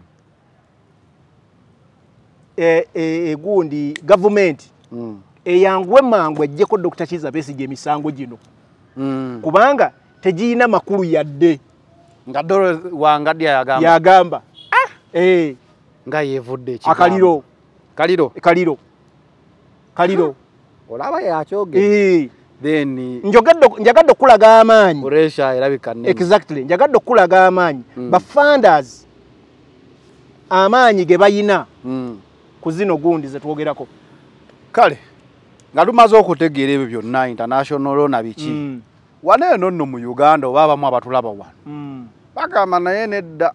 egundi e, e, gavumenti mm. eyangwe mangu ejjeko dokita kiza besiga emisango gino hmm. kubanga tegiina makulu yadde yagamba ah! eh. nga yevudde akaliro kaliro eh, kaliro kaliro *laughs* olaba yakyoge eh. then njagadde okulaga amaanyi exactly njagadde okulaga amaanyi hmm. bafunders amaanyi ge bayina hmm. ku zino gundi zetwogerako kale nga tumaze okutegeera ebyo byonna international na biki mm. wana eno nno mu uganda oba abamu abatulaba wano mm. bagamba naye nedda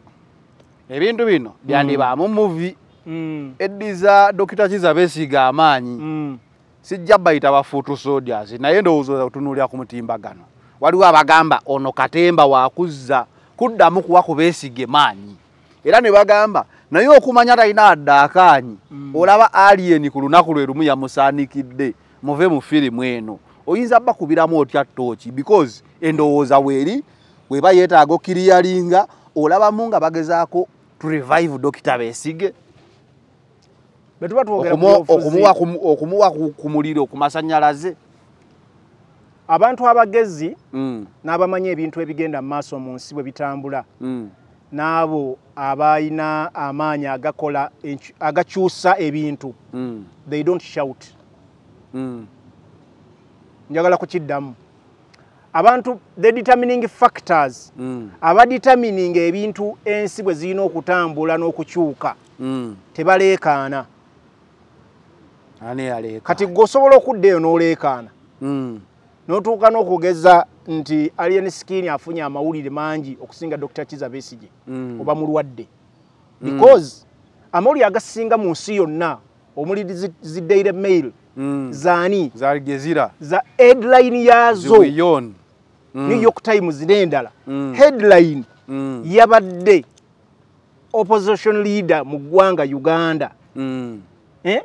ebintu bino byandibaamu muvi mm. ediza dokita kiza besiiga amaanyi sijja bayita bafuutusodias naye ndowooza otunuulira ku mutimbagano waliwo abagamba ono katemba wakuzza kuddamu kuwa kubeesige maanyi era ne bagamba naye okumanya talina adda akaanyi olaba alien ku lunaku lwe lumu yamusaanikidde muve mu firimu eno oyinza bba kubiramu otya tooki because endowooza weeri weba yeetaaga okiriyalinga olabamu nga bagezaako turevive dokita besige okumuwa ku muliro kumasanyalaze abantu abagezi mm. n'abamanyi ebintu ebigenda mu maaso mu nsi bwe bitambula mm. n'abo abalina amaanyi agakola agakyusa ebintu mm. they don't shout njagala kukiddamu abantu the determining factors abadetermining ebintu ensi bwe zirina okutambula n'okukyuka tebaleekaana kati gosobola okudda eyo n'oleekaana n'otuuka n'okugeza nti alien skin afunye amawulire mangi okusinga dr chiza besige oba mulwadde because amawulire agasinga mu nsi yonna omuli zi daily mail Hmm. zaani za algezira za headline yazo mm. new york times nendala mm. headline mm. yabadde opposition leader mugwanga uganda mm. eh?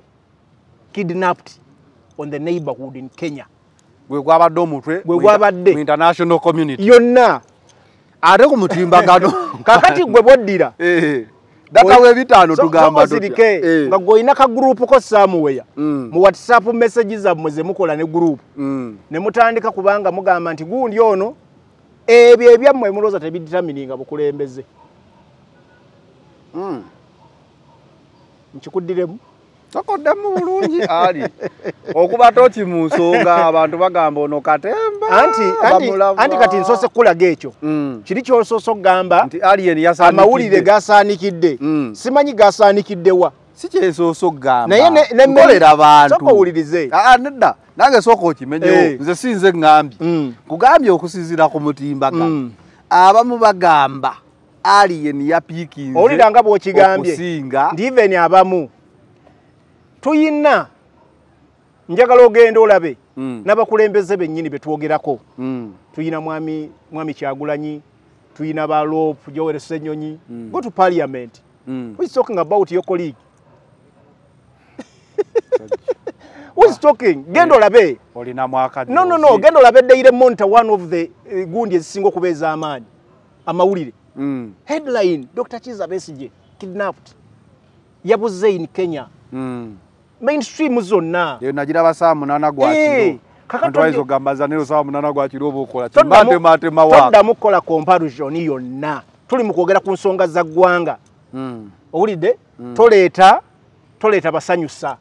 kidnapped on the neighborhood in kenya gwegwabadde omutwe gwegwabadde international community yonna ate ku mutimbagano *laughs* kakati gwe boddira eh. Daka we bitano tugamba so, so eh. nga goina ka group ko somewhere mm. mu WhatsApp messages abweze mukola ne group mm. ne mutandika kubanga mugamba nti gundi ono ebyo ebya mwe muloza te bidetermininga bukulembeze mm. nchikudiremu tokodde mubulungi ali okuba toki mu nsonga abantu bagamba ono katembaanti kati nsose kukulaga ekyo mm. kiri kyosoose okugamba amawulire gasaanikidde mm. simanyi gasaanikidde wa sikyensosoogambanayeowulirizeneda ah, ah, nange sooka okimenyewo eh. nze sinze ngambye mm. kugambye okusinzira ku mutimbaga abamu bagamba alien yapiikinzeowulira nga bwokigambyesinga ndiven abamu tuyina njagala ogenda olabe mm. n'abakulembeze bennyini betwogerako mm. tuyina mwami, mwami kyagulanyi tuyina ba loop jowere senyonyi mm. go to parliament mm. whois talking about your colleague *laughs* whois talking genda eh, olabe no, no, no. genda olabe daire monta one of the uh, gundi ezisinga okubeeza amaani amawulire mm. headline dr chiza besige kidnapped yabuze in kenya mm mainstream zonna nagiraba saa munana gwakirotoddamu kukola comparison yonna tuli mukwogera ku nsonga za ggwanga hmm. owulidde hmm. toleeta toleeta basanyusa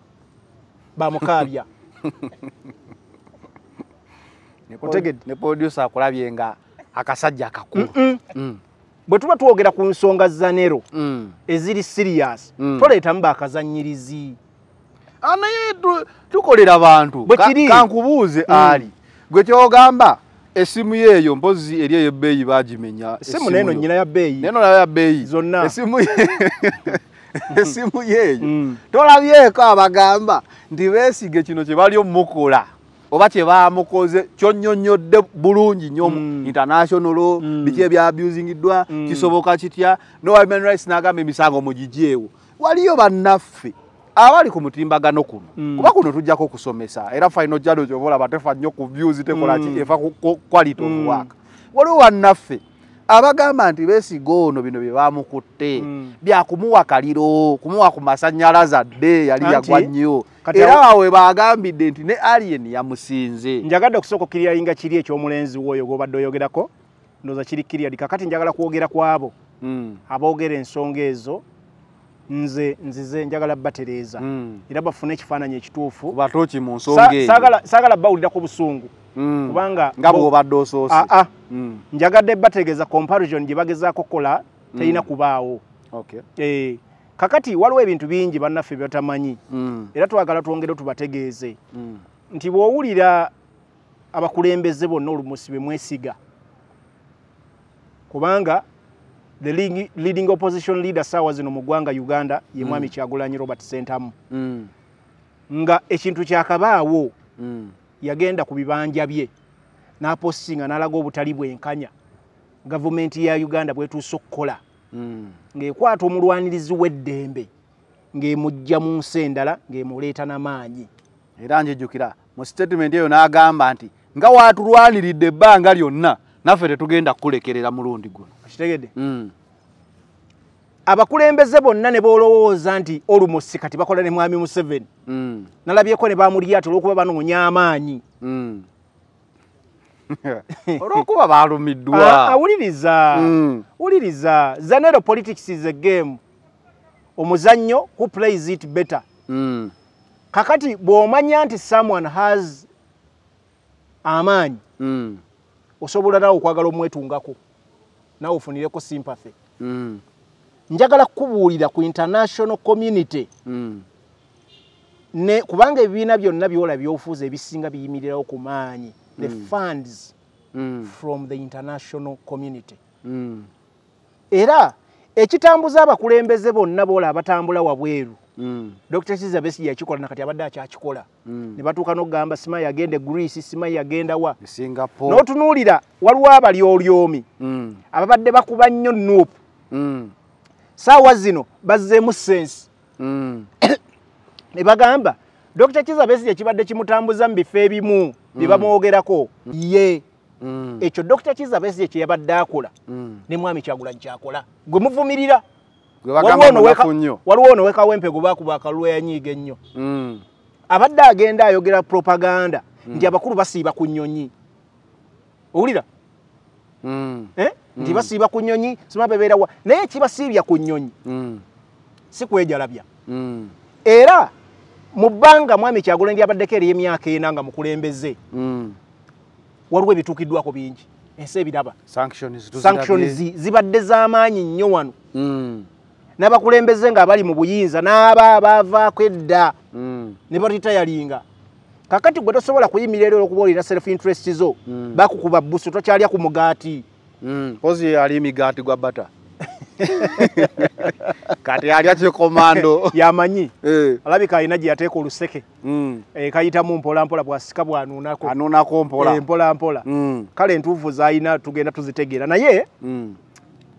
bamukaabya *laughs* otegedde ne producer akulabye nga akasajja akakulu hmm. bwe tuba twogera ku nsonga za nero eziri sirias toleetamu baakazanyirizi anaye tukolera bantu kankubuuze mm. ali gwe kyogamba essimu yeeyo mpozi eri eyo ebbeeyi bagimenya neno nyina ya bbeeyi neno ya bbeeyi zonna essimu *laughs* mm. yeeyo mm. tolabyeko abagamba nti beesige kino kye bali omukola oba kyebamukoze kyonyonyodde bulungi nnyo international biki ebyabusingiddwa kisoboka kitya no human rights nagamba emisango mugigyewo waliyo bannaffe awali ku mutimbagano kuno mm. kuba kuno tujjako okusomesa era final jado gyobaolaba tefa nnyo ku views tekolaki mm. efa kwality of mm. work waliwo wannaffe abagamba nti besiga ono bino byebamukutte byakumuwa kaliro kumuwa ku masanyalaza dde yali yagwa nnyo era awe bagambidde nti ne alien yamusinze njagadde okusooka okkiriraringa kiri ekyomulenzi woyo gwobadde oyogerako ndooza kiri kiriadi kakati njagala kwogera kwabo abogera ensonga ezo nze nzize njagala battereza mm. era bafune ekifaananyi ekituufu saagala bawuliraku busungu mm. kubanga ngabobadde osoosi ah, ah. mm. njagadde bategeeza comparison gye bagezaako kukola terina mm. kubaawo okay. e, kakati waliwo ebintu bingi bannaffe byatamanyi mm. era twagala twongere tubategeeze mm. nti bwowulira abakulembeze bonna olumusi bemwesiga kubanga the leading opposition leader sawa zino mu ggwanga uganda ye mm. mwami mm. kyagulanyi robert sentamu mm. nga ekintu kyakabaawo mm. yagenda ku bibanja bye n'apostinga n'alaga obutali bwenkanya gavumenti ya uganda bwetuusa okukola mm. ng'ekwata omulwanirizi w'eddembe ng'emujja mu nsi endala ng'emuleeta n'amaanyi era njejjukira mu statement eyo n'agamba nti nga watulwaniridde ebbanga lyonna naffe tetugenda kukulekerera mulundi guno kitegede mm. abakulembeze bonna ne boolowooza nti olumosi kati bakola ne mwami museveni mm. nalabyeko ne bamulyato olwokuba banoonya amaanyi mm. *laughs* olwokuba balumiddwa awuliriza ah, ah, wuliriza zanero politics is a game omuzannyo who plays it better kakati bw'omanya nti someone has amaanyi osobola nawe okwagala omwetungako nawe ofunireko sympathy mm. njagala kukubuulira ku international community mm. ne, kubanga ebibiina byonna byola byofuuza ebisinga biyimirirawo ku maanyi mm. the funds mm. from the international community mm. era ekitambuza abakulembeze bonna boola abatambula wabweru mm. Mm. dokita elizabeth yakikola nakati abadde akyakikola mm. ne batuuka nokugamba simayi agenda egreece simayi agenda wa e n'otunuulira waliwo abalyolyomi mm. ababadde bakuba nnyo nop saawa zino bazzeemu sense *coughs* ne bagamba dokita elizabeth yekibadde kimutambuza mu bifo ebimu bye bamwogerako ye ekyo dokita elizabeth yekyeyabadde akola ne mwami kyagulani kyakola gwe muvumirira waliwo noweka wempego bakuba akalwa yanyiiga ennyo mm. abadde agenda ayogera propaganda mm. nti abakulu basiiba ku nnyonyi owulira mm. eh? nti basiiba ku nnyonyi simabeberawa naye kibasiibya ku nnyonyi sikwejalabya era mu bbanga mwami kyagula ndyabaddeko eriyemyaka ena nga mukulembeze waliwo ebituukiddwako bingi ensi ebiraba sanction zibadde z'amaanyi nnyo wano n'abakulembeze nga abali mu buyinza n'aba abaavaako edda mm. ne balitayalinga kakati gwe tosobola kuyimira era olwokubaolira self interest zo mm. bakukuba busu tokyalya ku mugaati pozi mm. ali emigaati gwa bata *laughs* kati alya kikomando *laughs* yamanyi *laughs* eh. alabika alina gye yateeka oluseke eh, kayitamu mpolampola bwasika bwanunakoanunakompolampolampola eh, kale entuufu zalina tugenda tuzitegeera naye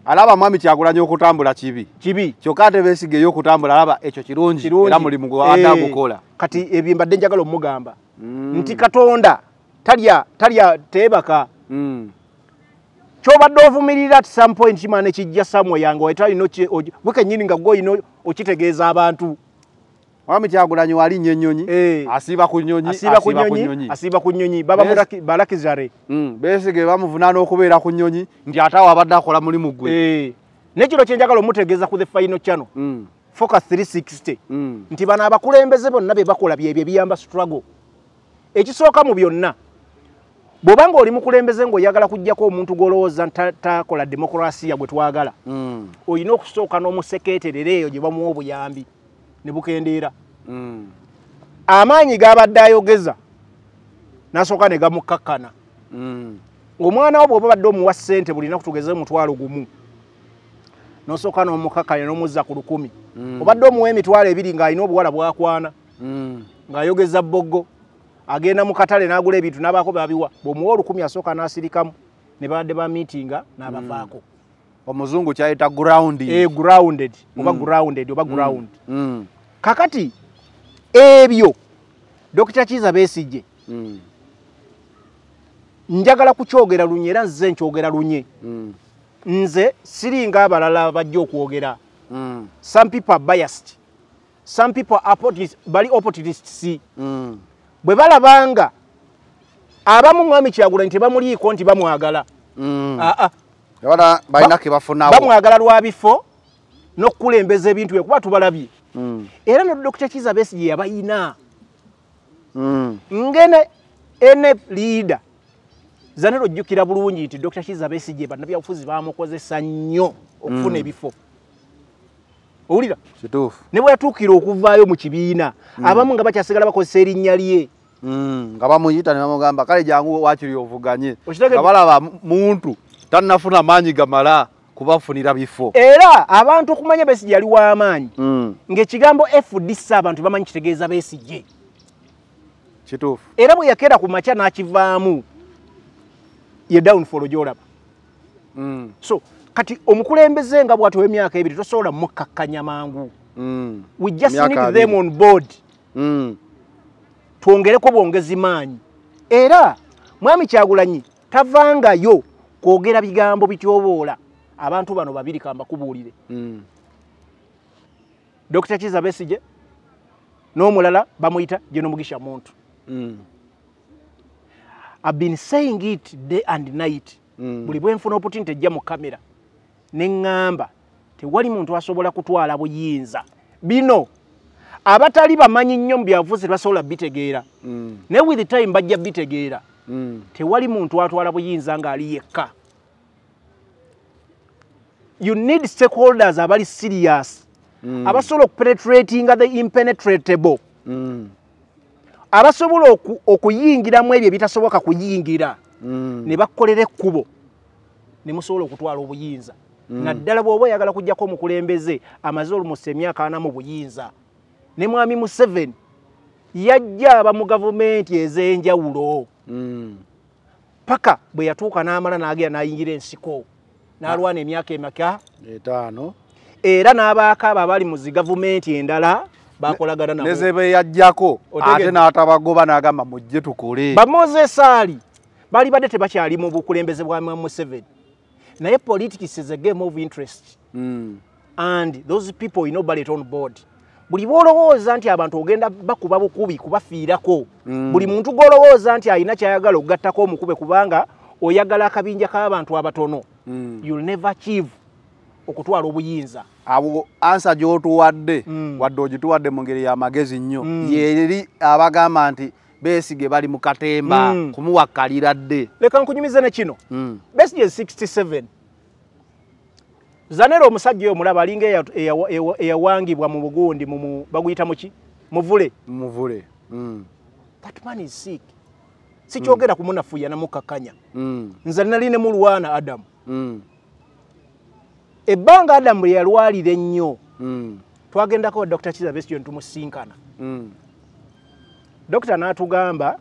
alaba mwami kyakulanya okutambula kibi kibi kyokka ate besigeyo okutambula alaba ekyo kirungi era mulimu gwada eh, gukola kati ebyo mbadde njagala omugamba mm. nti katonda talya talya tebaka mm. kyobadde ovumirira at some point kimane kijja samwe yange wetalinokwekenyini nga gwoyina okitegeeza abantu Mwami kyagulanyi wali nyenyonyi eh. asiba ku nyonyi asiba ku nyonyi asiba ku nyonyi baba muraki baraki zare mm besige bamuvunana okubera ku nyonyi ndi atawa abadde akola muli mugwe eh nekiro kyenjagala omutegeza ku the final channel mm focus 360 mm. nti bana abakulembeze bonna be bakola byebye biyamba struggle ekisooka mu byonna bw'obanga oli mukulembeze ng'oyagala kujjako omuntu gw'olowooza ntakola demokolasiya gwe twagala mm. olina okusooka n'omusekeeterera eyo gye bamuwa obuyambi nebukendeera mm. amaanyi gabadde ayogeza nasooka negamukakkana mm. omwana wo bweoba badde omuwa ssente bulina kutugeze mutwalo gumu nosooka nomukakkanya nomuzza ku lukumi mm. obadde omuwa emitwalo ebiri ngaalina obuwala bwakwana ngaayogeza bbogo agenda mukatale nagula ebintu nabako babiwa bwomuwa olukumi asooka nasirikamu nebabadde bamitinga nabafaako omuzungu kyayita grounded eh, mm. mm. Mm. kakati ebyo dokita kiiza besije njagala kukyogera lunye era nze nkyogera lunye nze siringa abalala bajja okwogera some people biased some people are bali opportunists bwe balabanga abamu mwami kyagulani tebamuliiko nti bamwagala ah, ah. Yawala baina ba, kibafunawo. Bamu agala lwabifo nokulembeza ebintu ekuba tubalabye. Mm. Era no Dr. Kiza besiye abaina. Mm. Ngene ene leader. Zanero jukira bulungi ti Dr. Kiza besiye banabya ufuzi baamukozesa nnyo okufuna mm. ebifo. Owulira? Kituufu. Ne bwe yatuukira okuvaayo mu kibiina. Mm. Abamu nga bakyasigala bakozesa erinnya lye. Mm. Nga bamuyita ne bamugamba kale jangu waakiri ovuganye. Nga balaba muntu tanafuna maanyi gamala kubafunira bifo era abantu okumanya besigye yali wamaanyi hmm. ngaekigambo fdc abantu bamanyi kitegeeza besigye kituufu era bwe yakeera ku makya n'akivaamu ye downfall gyolaba hmm. so kati omukulembeze nga bwati wemyaka ebiri tosobola mukkakkanya mangu hmm. we just need them on board twongereko bwongezi maanyi era mwami kyagulanyi tavangayo kwogera bigambo bityoboola abantu bano babiri kambakubuulire hmm. dr kiza besige n'omulala bamwyita genomugisha muntu abeen hmm. saying it day and night hmm. buli bwenfuna opportunity ejja mu kamera neŋŋamba tewali muntu asobola kutwala buyinza bino abatali bamanyi nnyo mu byavuze tebasobola bitegeera ne withe time bajja bitegeera Mm. tewali muntu atwala buyinza ng'ali yekka you need stakeholders abali serious mm. abasobola okupenetratinga the impenetratable mm. abasobola okuyingiramu ebyo ebitasoboka kuyingira ne bakolera ekkubo ne musobola okutwala obuyinza naddala bw'oba oyagala kujjako omukulembeze amaze olumusa emyaka ana mu buyinza ne mwami mu seven yajja aba mu gavumenti ez'enjawulo paka bwe yatuuka n'amala n'agera n'ayingira ensiko n'alwana emyaka emaka etaano era n'abaaka abo abali mu zi gavumenti endala bakolagana nabo nezebeyajjako ate n'atabagoba n'agamba mujje tukole bamozesaali bali badde tebakyali mu bukulembeze bwa museveni naye politics is a game of interest mm. and those people you know, on board buli bwolowooza nti abantu ogenda bakuba bukubi kubafiirako mm. buli muntu gwolowooza nti alina kyayagala okugattako omukube kubanga oyagala akabinja k'abantu abatono mm. youll never achieve okutwala obuyinza awo ansa gyotuwadde mm. wadde ogituwadde mu ngeri yamagezi nnyo yeeri abagamba nti besige bali mu katemba kumuwakkalira dde leka nkunyumize ne kino besige 67 zanero omusajja oyo mulaba alinga eyawangibwa mu bugundi baguyita muki muvule muvule mm. tatman is sick sikyogera mm. kumunafuya namukakanya mm. nze nalinemulwana adamu mm. ebbanga adamu lyeyalwalira ennyo mm. twagendako dr chiza vestion tumusinkana mm. dokita natugamba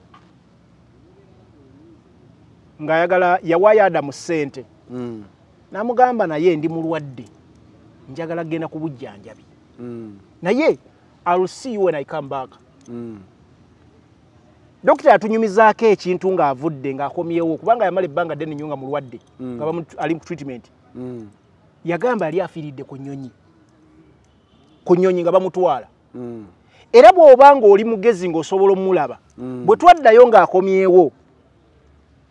ngaayagala yawaayo adamu sente mm. namugamba naye ndi mulwadde njagala genda ku bujjanjabi mm. naye ill see you when i come back mm. dokita yatunyumizaako ekintu ng'avudde ng'akomyewo kubanga yamala ebbanga ddeni nyo nga mulwadde mm. ali mu treatment yagamba yali afiiridde ku nyonyi ku nyonyi nga bamutwala era bw'oba nga oli mugezi ng'osobola omulaba bwe twaddayo ng'akomyewo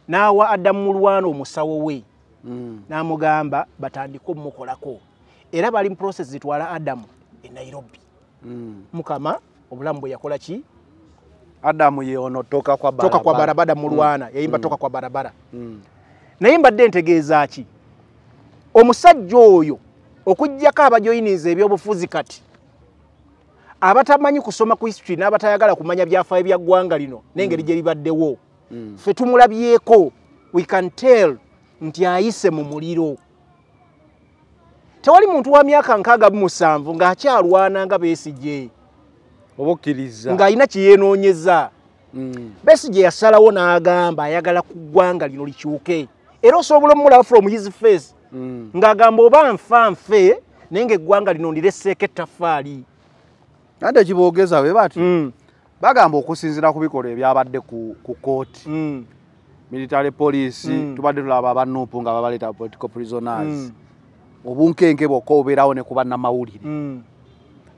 n'awa addamu mulwana omusawo we n'amugamba batandike omumukolako era bali muprocess zitwala adamu e nairobi mukama obulamu bwe yakola ki adamu yono toka kwa barabara mulwana mm. yayimba mm. toka kwa barabara mm. naye mbadde ntegeeza ki omusajja oyo okujjako abajoyiniza ebyobufuzi kati abatamanyi kusoma ku history n'abatayagala kumanya byafaayo bya ggwanga lino n'engeri gye libaddewo ffe tumulabyeko we can tell nti ayise mu muliro tewali muntu wa myaka nkaaga musanvu ng'akyalwana nga besije obukkiriza ng'alina kyeyeenoonyeza mm. besije yasalawo n'agamba ayagala ku ggwanga lino likyuke era osobola omulaba from his face mm. ng'agamba oba nfa nfe naye ng'eggwanga lino ndireseeko ettafaali nadde kibogeza bwe bati mm. bagamba okusinziira ku bikolwa ebyabadde ku kooti military police mm. tubadde tulaba abanuupu nga babaleeta political prisoners mm. obunkenke bwokka obeerawo ne kuba namawulire mm.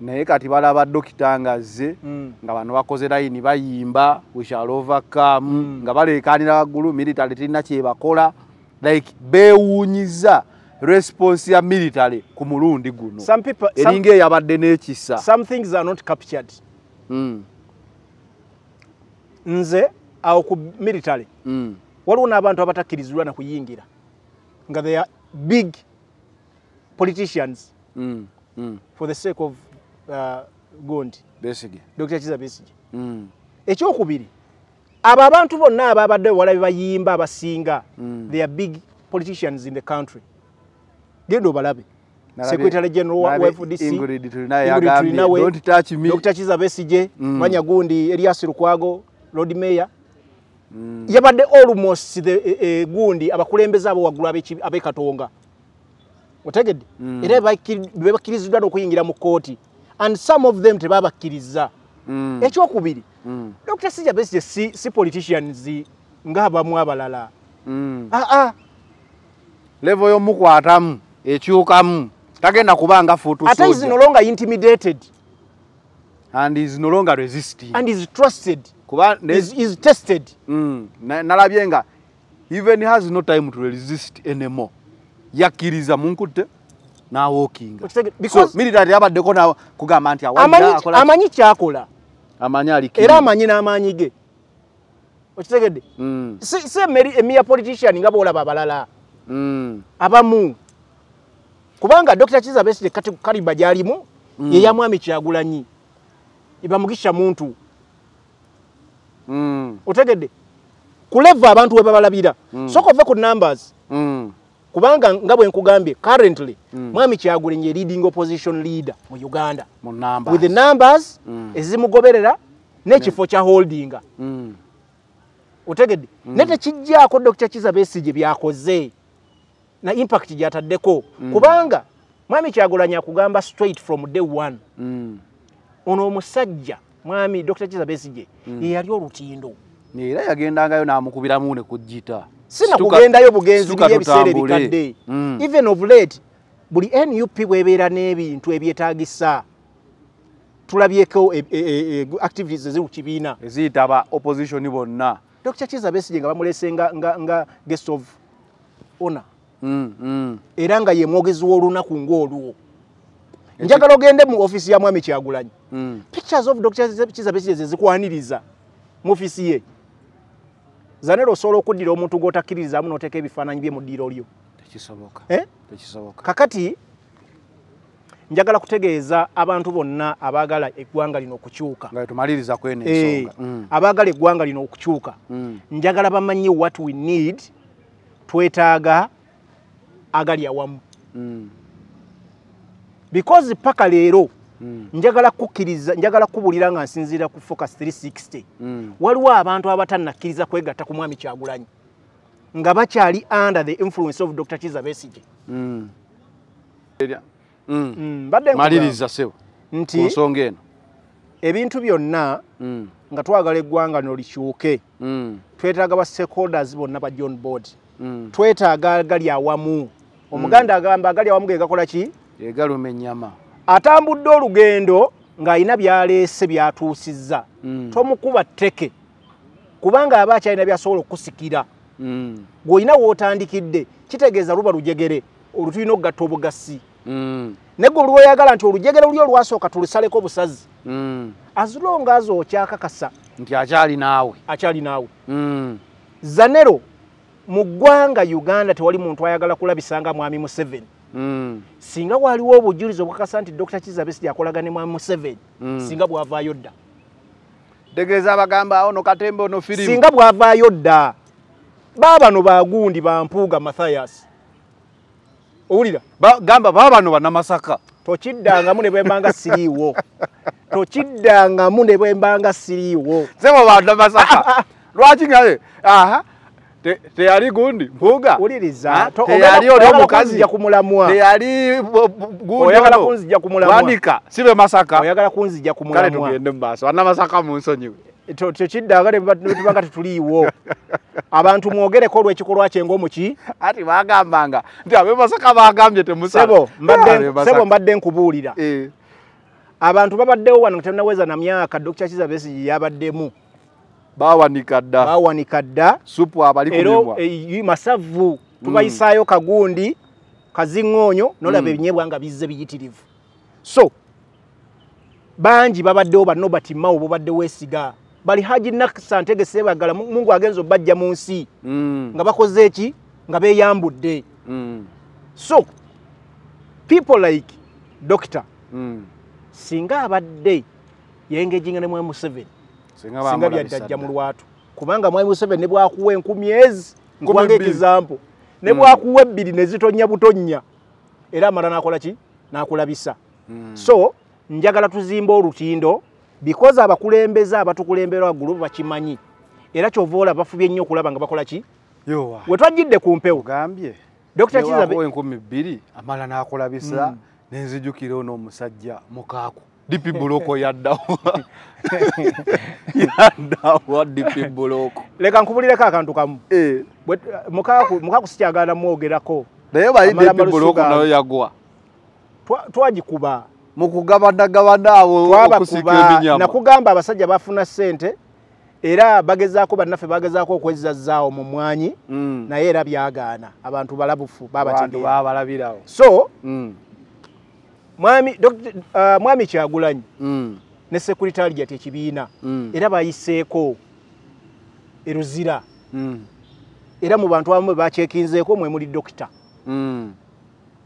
naye kati balaba dokita nga zze mm. nga bano bakoze layini bayimba wishalovakam mm. nga baleekaanira waggulu military tirina kyebakola like beewuunyiza response ya military ku mulundi guno eringa eyabadde n'ekisa mm. nze awo ku military mm. waliwo n'abantu abatakkirizirwa nakuyingira nga they are big politicians mm, mm. for the sake of uh, gondi dr kiza besige ekyokubiri abo abantu bonna abaabadde wala bebayimba abasinga they are big politicians in the country genda obalabe secretary general wa fdc dr kiza besige manya gundi eryasi lukwago lord mayor Mm. yabadde almost the e, e, gundi abakulembeza abo wagula abekatonga otegedde mm. era bebakkiriziddwa n'okuyingira mu kooti and some of them tebabakkiriza mm. ekyokubiri dr sija besige si politicians ngaabamu abalala aa ah, ah. levo y'omukwatamu ekyukamu tagenda kubanga fotate is no longer intimidated and is no longer resisting and is trusted kuba is tested mm, nalabye nga even has no time to resist anymore yakkiriza munkutte nawokingamiritaryabaddeko kugamba nti amanyi kyakola era amanyi n'amaanyi ge okitegedde se emia politician nga boolaba abalala mm. abamu kubanga dr chizabesi kaliba gyalimu mm. yeyamwami kyagulanyi ebamugisha muntu Mm. otegedde kuleva abantu webabalabira mm. soka ove ku numbers mm. kubanga nga bwe nkugambye currently mwami kyagulenye leading opposition leader mu uganda with the numbers ezimugoberera n'ekifo kya holdinga otegedde ne tekijjako dr kiza besigye byakoze na impact gyataddeko kubanga mwami kyagulanye akugamba straight from day one ono omusajja mwami dr kiza besije mm. yeyali olutindo era yagendangayo namukubiramu ne kujita sinakugendayo bugenzi ly ebiseera ebikadde mm. even of late buli nup webeera n'ebintu ebyetagisa tulabyeko e, e, e, e-, e- activities ezirukibiina eziyita aba opposition bonna dr kiza besije nga bamulese nga, nga, nga guest of ona mm, mm. era nga ye mwogezi w'olunaku ngaoluwo njagala ogende mu ofisi ya mwami kyagulanyi hmm. pictures of dr kizabesize zezikwaniriza mu ofisi ye zanera osobola okuddira omuntu gotakkiririzamu noteeka ebifaananyi bye mu ddiiro lyo eh? kakati njagala kutegeeza abantu bonna abaagala eggwanga lino okukyuka eh, hmm. abaagala eggwanga lino okukyuka hmm. njagala bamanye what we need twetaaga agali awamu because paka leero mm. njagala kukiriza njagala kubulira nga nsinziira ku focus 360 mm. waliwo abantu abatannakkiriza kwegatta ku mwami kyagulanyi nga bakyali under the influence of dr chiza besige hmm. hmm. hmm. mbaddemaliriza mm. mm. sebo nti nsonga eno ebintu byonna mm. nga twagala eggwanga nolikyuke mm. twetaaga ba stakeholders bonna ba john board mm. twetaaga gali awamu omuganda mm. agamba agali awamu gegakola ki egaluma ennyama atambudde olugendo ng'alina byaleese byatuusizza mm. tomukuba tteke kubanga aba akyalina byasobola okusikira mm. gweolina wootandikidde kitegeeza luba lujegere olutulina okugatta obugasi mm. nege olwoyagala nti olujegere luli olwasooka tulusaleko obusazi azulonga azo okyakakasa nti akyali naawe akyali naawe zanero mu ggwanga uganda tewali muntu ayagala kulabisanga mwami museveni Mm. singa waliwo obujulizi obukakasa nti dr kiza besigi akolaga ne mwami museveni mm. singa bwavaayo dda tegeeza abagamba ono katembe ono firimu singa bwavaayo dda baabano bagundi bampuuga mathayas owulira gamba baabano banamasaka tokiddangamu ne bwembanga siriiwo *laughs* tokiddangamu ne bwembanga siriiwo sebo banamasaka *laughs* lwaki ngaye aha teyali gundi mbuga uliriza teyali oli omukazi ja kumulamwa teyali uh, uh, gundi oyagala kunzija kumulamwa wandika sibe masaka oyagala kunzija kumulamwa kale tugende mbaso ana masaka munsonyiwe e, tekidda agale tubanga tetuliiwo *laughs* abantu mwogereko olwekikolwa kyengaomuki ati bagambanga nti abe masaka bagambye temusebo mbadde nkubuulira eh. abantu babaddewo wano tenaweza na myaka dokita kiza besigi yabaddemu bawanikadda bawanikadda supu abalimasavu eh, mm. tubayisaayo mm. kagundi kazigoonyo nolaba ebinyeebwa mm. nga bizze biyitirivu so bangi babaddewo banobati mawo bobadde wesiga bali haji nakisa ntegeseebagala mungu agenza obajja mu nsi mm. nga bakoze eki nga beyambudde mm. so people like doctor mm. singa abadde yengejinga nemu emu seveni singa byadajja mu lwatu kubanga mwami museveni bwakuwa enkumi ezi kubanga ekizampo ne mm. bwakuwa ebbiri nezitonya butonya era amala nakola ki nakulabisa mm. so njagala tuzimba olutindo bikoze abakulembeze abatukulemberwa gulupu bakimanyi era kyova ola bafubye ennyo okulaba nga bakola ki we twajjidde ku mpewo dr kiza enkumi bbiri amala nakulabisa mm. nenzijukire ono omusajja mukaaku dipi *laughs* buloko yaddawo *laughs* yaddawo dipi buloko leka nkubulireko akantu kamu e. mukaku sikyagala mwogerako naye bayidde epi buloko nayo yagwa twagikuba mukugabanagabana awo okusika ebinyama nakugamba abasajja bafuna ssente era bagezaako bannaffe bagezaako okwezazaawo mu mwanyi mm. naye era byagaana abantu balabufu babatbabalabirawo so mm. mwami dr uh, mwami chagulanyi mm. ne secretary ya tekibina mm. era bayiseeko eruzira mm. era mu bantu abamu bakyekinzeeko mwe muli dokita mm.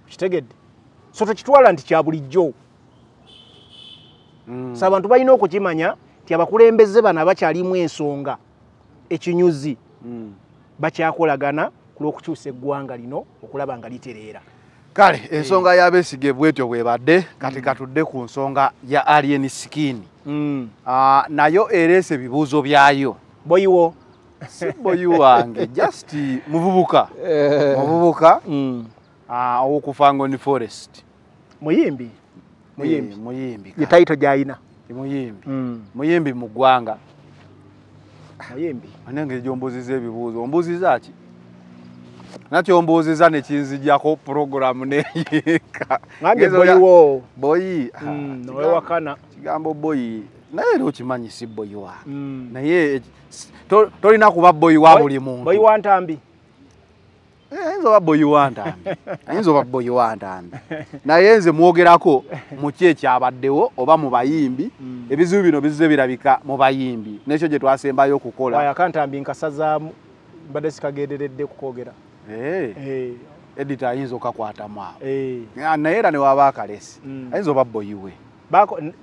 kitegedde so tokitwala nti kyabulijjo mm. so abantu balina okukimanya nti abakulembeze bano abakyalimu ensonga ekinyuzi mm. bakyakolagana ku lw'okukyusa eggwanga lino okulaba nga litereera kale eh. ensonga hey. yabeesiga bwetyo bwebadde kati mm. katudde ku nsonga ya alien skin mm. uh, nayo ereese ebibuuzo byayo boyiwo si boyi wange *laughs* just muvubuka eh. muvubuka owokufa mm. ah, ngo ni forest muyimbi eh, muyimbi muyimbi etaito gyayina muyimbi mm. muyimbi mu ggwanga muyimbi onengeri gyombuuziza ebibuuzo ombuuzizaki nakyombuuziza nekinzijjako purogulamu neyiikaekigambo mm, ah, boyi naye era okimanyi si boyi wa mm. naye tolina kuba boyi wa buli muntu eh, ayinza oba boyi wantambi ayinza oba boyi wantambi naye nze mwogerako mu ki ekyabaddewo oba mu bayimbi mm. ebizibu bino bizze birabika mu bayimbi nekyo gye twasembayo okukola akantambi nkasazaamu mbadde sikagenderedde kukwogera edita ayinza okakwatamu awo naye era newaba akalesi mm. ayinza oba boyiwe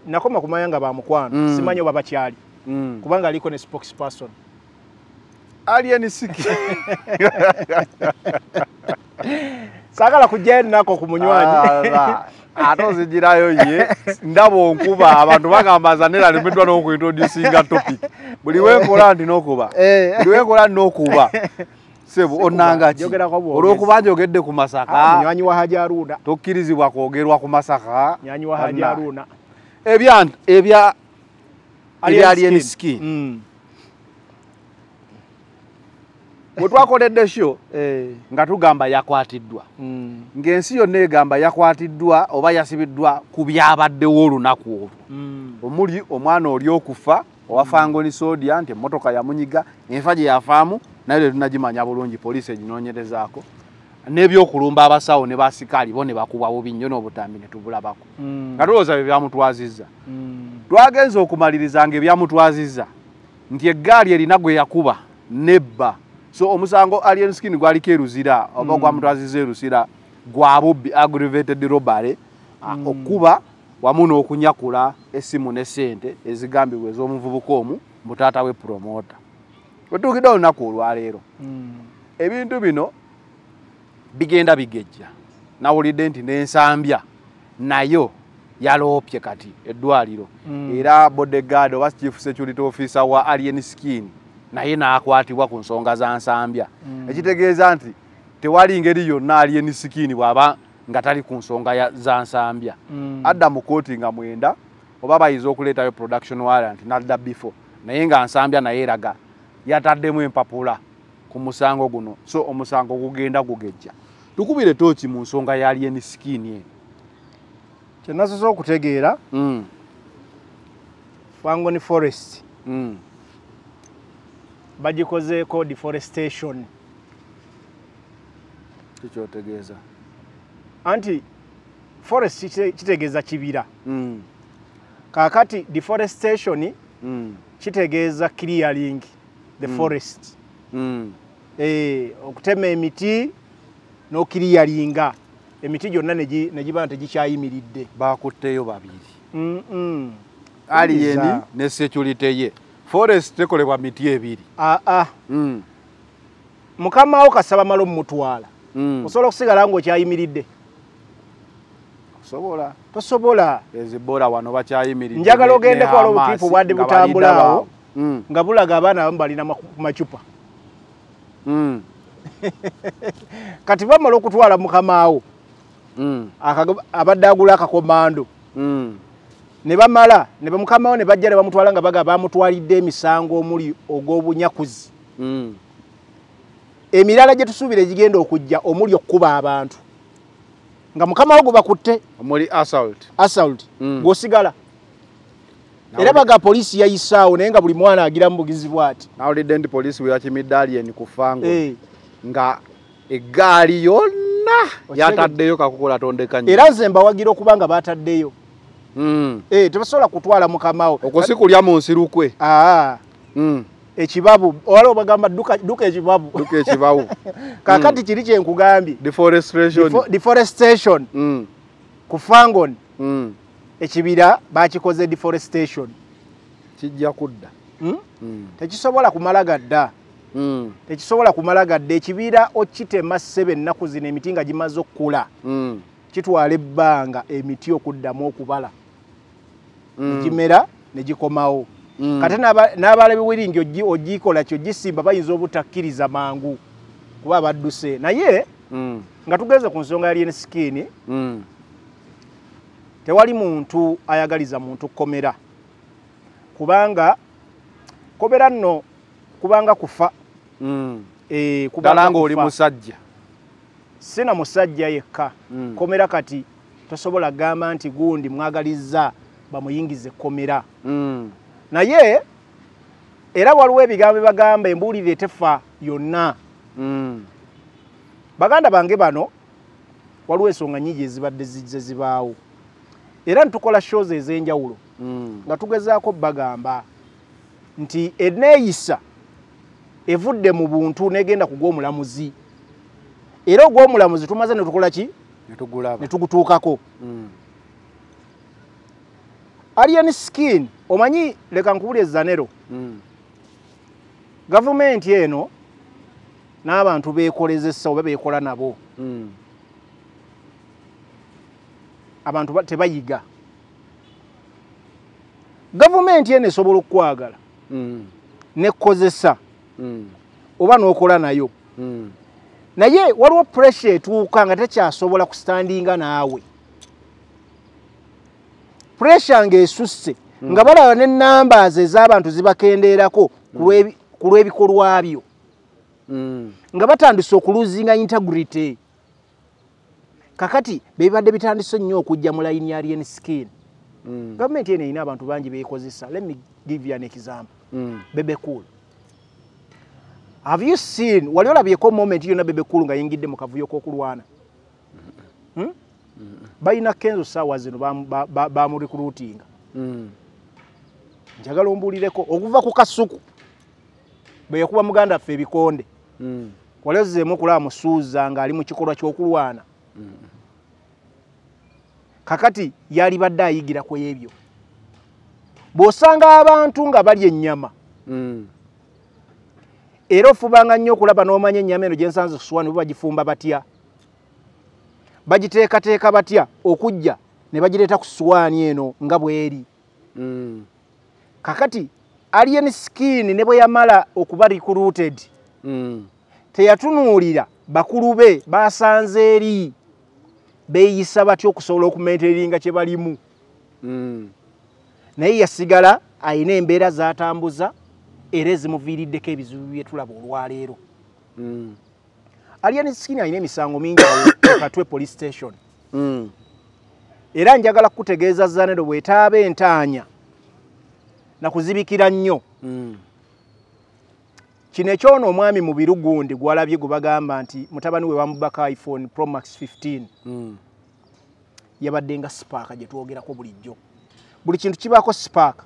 nakoma kumanya nga bamukwano mm. simanyi oba bakyali mm. kubanga aliko ne spokesperson aliensiki *laughs* saagala kujaennako ku munywani ah, *laughs* ate ozigirayo ye ndaba onkuba abantu bagamba zanelalimiddwa nokuintroducinga topic buli wenkola ndinaokuba buli wenkola ndina okuba eh. *laughs* sebu onangaki olwokuba njogedde ku masakawahajaruna ah, tokkirizibwa kwogerwa ku masaka ebyalyensiki bwetwakoledde kyo nga tugamba yakwatiddwa hmm. ngaensi yonna egamba yakwatiddwa oba yasibiddwa ku byabaddewo olunaku olwo hmm. omuli omwana oli okufa owafangoni sodia nti emmotoka yamunyiga enfa gye yafaamu naye tetunagimanya bulungi poliisi eginoonyerezaako n'ebyokulumba abasawo ne basikaali bo ne bakubwa bubi nnyo n'obutambi ne tubulabako mm. nga tulowooza bye byamutwazizza mm. twagenza okumaliriza nga ebyamutwazizza nti eggaali erina gwe yakuba nebba so omusango alien skin gwaliko eruzira oba mm. gwamutwazizza eruzira gwabubbi aggravated robbery okuba mm. wamu n'okunyakula essimu ne sente ezigambibwa ez'omuvubuka omu mutaata we promota wetuukidde olunaku olwaleero hmm. ebintu bino bigenda bigejja nawulidde nti n'ensambya nayo yaloopye kati eddwaliro hmm. era bodegard oba chief security officer wa alien skin naye n'akwatibwa ku nsonga za nsambya hmm. ekitegeeza nti tewali ngeri yonna alien skin bwaba nga tali ku nsonga za nsambya mm. adda mu kooti nga mwenda oba bayinza okuleetayo production warrant nadda before naye nga nsambya naye eraga yataddemu empapula ku musango guno so omusango gugenda gugejja tukubire tooki mu nsonga yaalieni sikiini eno kyenasosa okutegeera mm. fango ni forest mm. bagikozeeko deforestation kikyotegeeza anti forest kitegeeza kibira mm. kaakati deforestation mm. kitegeeza clearing the mm. forest mm. e, okutema emiti n'okiriyalinga emiti gyonna negibana tegikyayimiridde bakutteyo babiri mm -mm. alien ne security ye forest tekolebwa miti ebiri aa mm. mukamawo kasaba malo mumutwala mm. osobola okusigala nga okyayimiridde Sobola. Tosobola. Ezibola wano bakyayimirira. Njagala ogende kwa lo kipu bwadi butambulawo. Mm. Ngabula gabana ambali na machupa. Mm. mm. *laughs* Kati bwa maloku twala mukamawo. Mm. Akabadagula akakomando. Mm. Ne bamala ne bamukamawo ne bajjale bamutwalanga baga bamutwalidde emisango omuli ogobunyakuzi. Mm. Emirala gye tusubire gigenda okujja omuli okuba abantu. nga mukama wo gwe bakutte omuli assault assault mm. gwosigala era baga poliisi yayisaawo naye nga buli mwana agira mubugizibwa ati nawulidde nti poliisi weyakimidalien kufango hey. Eh. nga egaali yonna yataddeyo kakukola tondekanyo era nze mbawagira okuba nga bataddeyo mm. hey, eh, tebasobola kutwala mukamawo okwo si kulya mu nsirukwe ah. mm. ekibabu walo bagamba duka duka ekibabu duka ekibabu *laughs* kakati mm. kiri kye nkugambi deforestation deforestation mm. kufangon mm. ekibira bakikoze deforestation kijja kudda mm? mm. tekisobola kumala gadda mm. tekisobola kumala gadda ekibira okitema seven nnaku zino emiti nga gimaze okkula mm. kitwala ebbanga emiti okuddamu okubala mm. egimera negikomawo Mm. kati n'abalabi wiringi ogiikola kyogisimba bayinza obutakkiriza mangu kuba abadduse naye mm. nga tugeze ku nsonga ya lyenesikini mm. tewali muntu ayagaliza muntu kukomera kubanga kobera nno kubanga kufa dalanga eh, oli musajja sina musajja yekka komera kati tosobola gamba nti gundi mwagaliza bamuyingize ekkomera naye era waliwo ebigambo byebagamba embuulire tefa yonna mm. baganda bange bano waliwo ensonga nyingi ezibadde zezibaawo era nitukola shoze ez'enjawulo mm. nga tugezaako bagamba nti eneeyisa evudde mu buntu negenda ku gw'omulamuzi era ogw'omulamuzi tumaze netukola ki netugutuukako alien skin omanyi leka nkubulye zanero mm. gavumenti eno n'abantu bekolezesa oba bekola nabo mm. abantu tebayiga gavumenti eno esobola okukwagala mm. nekozesa mm. oba n'okola nayo mm. naye waliwo pressure etuuka nga tekyasobola kusitandinga naawe puresha ng'esusse mm. nga balaba nenamba ez'abantu zibakenderako ku lw'ebikolwa mm. byo mm. nga batandise okuluzinga integrity kakati bebibadde bitandise nnyo okujja mu layini yali nskin mm. gavumenti eno erina abantu bangi beekozesa let me give you an example mm. bebekul have you seen wali olabyeko moment yonna bebekulu nga yingidde mu kavuyo k'okulwana mm? balina kenzo saawa zino bamurekrutinga hmm. njagala ombuulireko okuva ku kasuku bweyakuba muganda ffe ebikonde hmm. walozzeemu okulaba musuuza ng'ali mu kikolwa ky'okulwana hmm. kakati yali badde ayigira ku ebyo bw'osanga abantu nga bali ennyama era ofubanga nnyo okulaba n'omanya ennyama eno gye nsanze okuswana bwe bagifumba batya bagiteekateeka batya okujja ne bagireeta ku ssuwaani eno nga bweri mm. kakati alien skini ne bwe yamala okuba recruited mm. teyatunuulira bakulu be basanze eri beeyisa batya okusobola okumenteringa kye balimu mm. naye yasigala alina embeera zatambuza era ezimuviiriddeko ebizibu byetulaba olwaleero aliani skini aine misango mingi *coughs* katwe police station mm. era njagala kutegeeza zanedo wetaba entanya nakuzibikira nnyo mm. kino ekyono omwami mu birugundi gwalabye gwe bagamba nti mutabani we wamubaka iphone pro max 15 mm. yabaddenga spaaka gye tuwogerako bulijjo buli kintu kibaako spaaka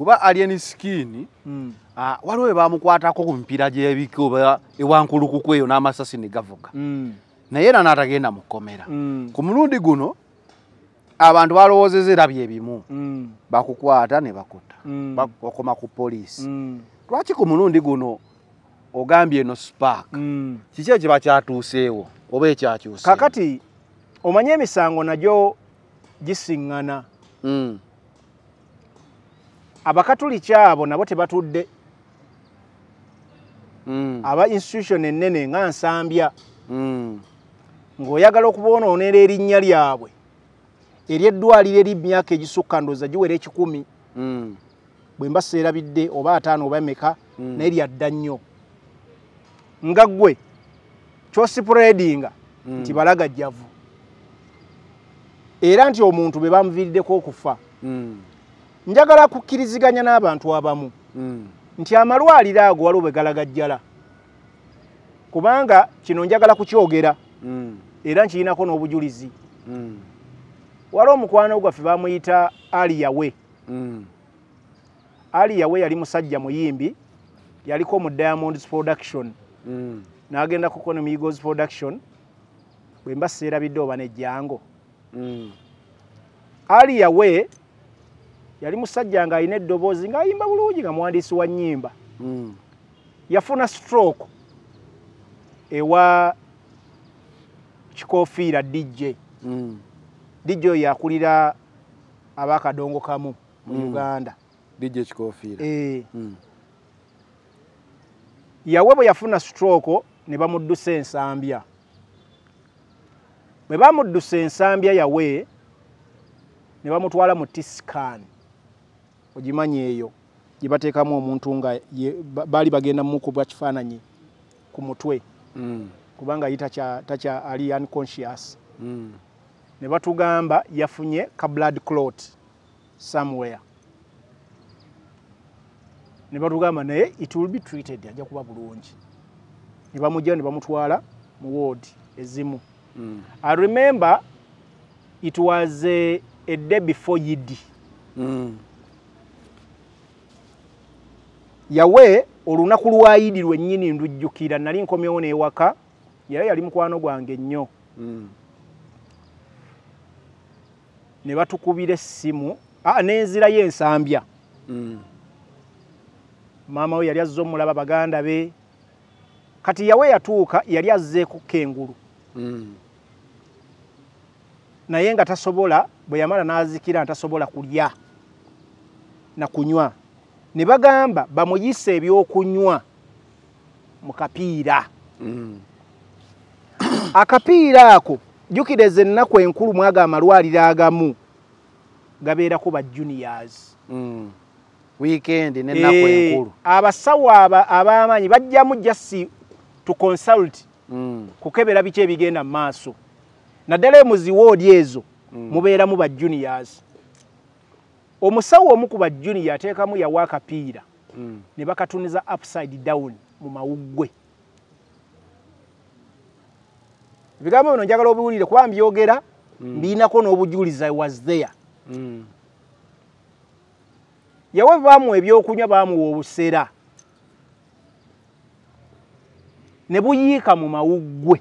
kuba alieni skini hmm. ah, waliwo webamukwatako ku mipiira gyebiko ewankulukuku eyo n'amasasi ne gavuga hmm. naye era n'atagenda mukomera hmm. ku mulundi guno abantu balowoozeza erabya ebimu bakukwata ne bakuta bakoma ku poliisi lwaki ku mulundi guno ogambye eno spark kiki ekiba kyatuuseewo oba ekyakyuse kakati omanye emisango nagyo gisiŋŋana abakatuliki abo nabo tebatudde mm. aba institution enene nga nsambya mm. ng'oyagala okubonoonera erinnya lyabwe eryeddwaliro eri myaka egisukka ndooza giwera ekikumi mm. bwe mba seerabidde oba ataano oba meka naye lyadda nnyo nga ggwe kyosipuredinga nti balagajjavu era nti omuntu be bamuviiriddeko okufa njagala kukkiriziganya n'abantu abamu mm. nti amalwaliro ago waliwo bwe galagajjala kubanga kino njagala kukyogera mm. era nkirinako n'obujulizi mm. waliwo omukwano gwaffe bamuyita aliyawe aliyawe yali musajja muyimbi yaliko mu diamonds production n'agenda kukona muegos production bwe mba seerabidde oba nejjango aliyawe yali musajja ng'alina eddoboozi ng'ayimba bulungi nga muwandiisi wa nnyimba hmm. yafuna stroke ewa kikofiira dj hmm. dj oyo akulira abakadongo kamu mu hmm. uganda dj kikofiira eh. yawe bwe yafuna stroke ne bamuddusa ensambya bwe bamuddusa ensambya yawe ne bamutwala mu tiscan ogimanyi eyo gye bateekamu omuntu nga baali bagenda muku bwa kifaananyi ku mutwe mm. kubanga ye takya ali unconscious mm. ne batugamba yafunye ka blood clot somewhere ne batugamba naye it will be treated ajja kuba bulungi ne bamugyao ne bamutwala mu word ezimu mm. i remember it was eh, a day before yidi yawe olunaku lwayidi lwennyini ndujjukira nali nkomyewo newaka yawe yali mukwano gwange nnyo mm. ne batukubira essimu ah, n'enzira yensambya mm. maama we yali azze omulaba baganda be kati yawe yatuuka yali azzeekukka engulu mm. naye nga tasobola bwe yamala n'azikira ntasobola kulya nakunywa ne bagamba bamuyise ebyokunywa mu kapiira mm. akapiira ako jukireza ennaku enkulu mwaga amalwaliro agamu gabeerako ba juniors mm. wekendi nenaku eh, enkulu abasawo abamanyi bajjamu jasi to consult mm. kukebera biki ebigenda mu maaso naddala emuziwoodi ezo mubeeramu ba juniors omusawo omu ku bajuni yateekamu yawa akapiira hmm. ne bakatuniza upside down mu mawuggwe ebigambo bino njagala obiwulire kuba mbyogera hmm. mbiinako n'obujuliza was there hmm. yawa bamuwa ebyokunywa bamuwa obusera ne buyiika mu mawuggwe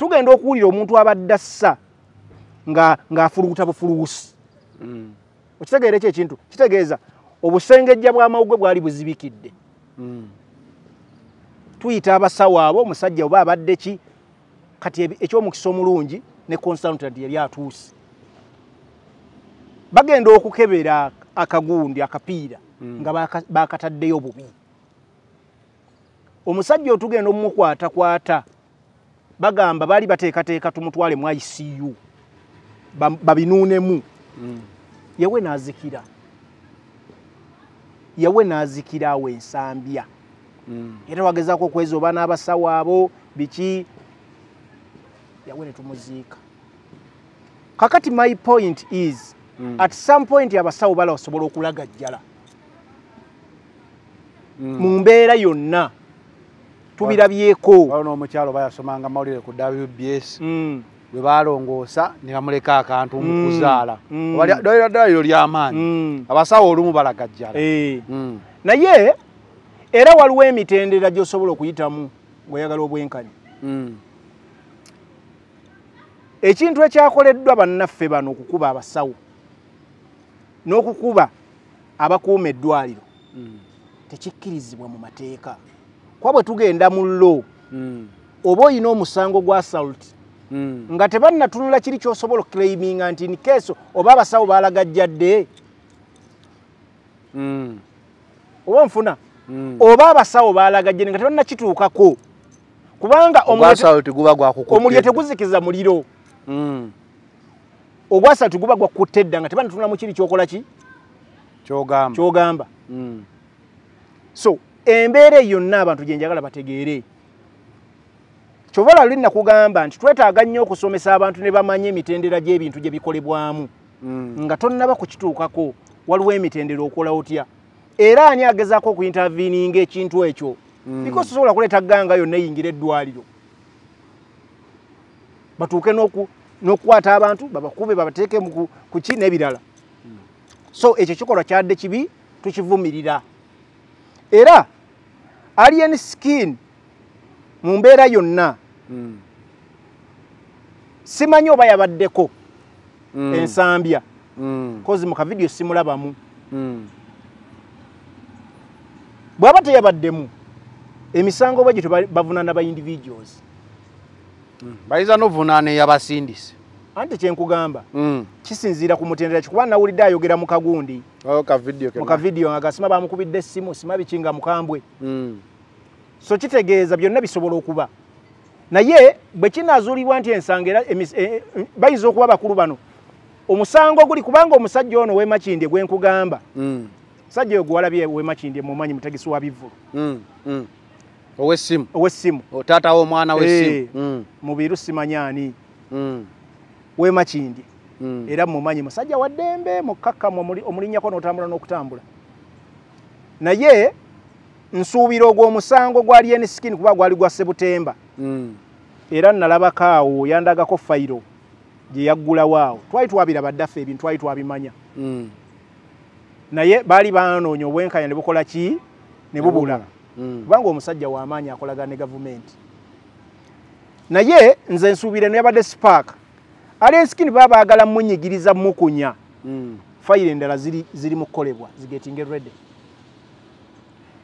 tugenda okuwulira omuntu abadde assa ng'afuluguta bufuluusi mm. okitegeera ekyo ekintu kitegeeza obusengejja bwamawugwe bwali buzibikidde mm. tuyita abasawo abo omusajja oba abadde ki kati ekyomukisa omulungi ne consultant yali atuuse bagenda okukebera akagundi akapiira mm. nga bakataddeyo bubi omusajja otugenda omukwatakwata bagamba baali bateekateeka tumutwale mu icu babinuunemu mm. yewe nazikira yewe nazikira awo ensambya mm. era wagezaako okweza oba n'abasawo abo biki yawe netumuziika kakati my point is mm. at some point abasawo bala osobola okulaga jjala mu mbeera yonna tubirabyeko n'omukyalo bayasomanga mawulire ku wbs bwe balongoosa ne bamuleka akantu mu mm. kuzaala obadoyira mm. ddalayiro lyamaanyi mm. abasawo olumu balagajjala eh. naye era waliwo emitendera gyosobola okuyitamu ngaoyagala obwenkanyi ekintu ekyakoleddwa bannaffe bano okukuba abasawo n'okukuba abakuuma eddwaliro tekikkirizibwa mu mateeka kwa bwe tugenda mu lo oba oyina omusango gwa salti Mm. nga tebannatunula kiri kyosobola okclaiminga nti nikeeso oba abasawo baalaga jjadde mm. oba nfuna mm. oba abasawo baalaga jjadde nga tebannakituukako kubanga omulyo teguzikiza muliro ogwasatu guba gwakutta edda nga tebanatunula mu kiri kyokola ki kyogamba so embeera eyo yonna abantu gyenjagala bategeere kyova lwali nakugamba nti twetaaga nnyo okusomesa abantu ne bamanye emitendera gy'ebintu gye bikolebwamu mm. nga tonnaba kukituukako waliwo emitendera okola otya era ani agezaako okuintervininga ekintu ekyo mm. bikos osobola kuleeta ganga yonna eyingira eddwaliro batuuke n'okukwata abantu babakube babateeke ku ki n'ebirala so ekyo kikolwa kyadde kibi tukivumirira era alien skin mu mbeera yonna simanyi oba yabaddeko mm. ensambya kozi mm. mu kavidiyo simulabamu mm. bwaba teyabaddemu emisango bwa gye tebavunaana baindividuals bayinza novunaana eyabasindise anti kyenkugamba kisinziira ku mutendera kikuba nawulidde ayogera mu kagundi oh, mu kavidiyo nga gasima bamukubidde essimu simabikinga mukambwe so kitegeeza byonna bisobola okuba naye bwekinaazuulibwa nti ensanga era e, e, bayinza okuba bakulu bano omusango guli kubanga omusajja ono wemakinde gwenkugamba mm. musajja oyo gwewalabye wemakinde mumanyi mutegesi wa bivulu mm, mm. owesimu owesimu taatawo omwana wesimu eh, mubiru simanyaani wemakindi era mumanyi musajja wa ddembe mukakkamu omulinnyako n'otambula n'okutambula naye nsuubira ogwo omusango gwali enskin kuba gwali gwa sebutemba era nalabako awo yandagako fayiro gyeyaggulawoawo twali twabiraba ddaffe ebintu twali twabimanya naye baali banoonya obwenkanya ne bukola ki ne bubula mm. kubanga omusajja w'amaanyi akolagana ne gavumenti naye nze ensuubira eno yabadde spark alenskini baa baagala munyigiriza mukunya mm. fayiro endala ziri mukukolebwa zigetinge redde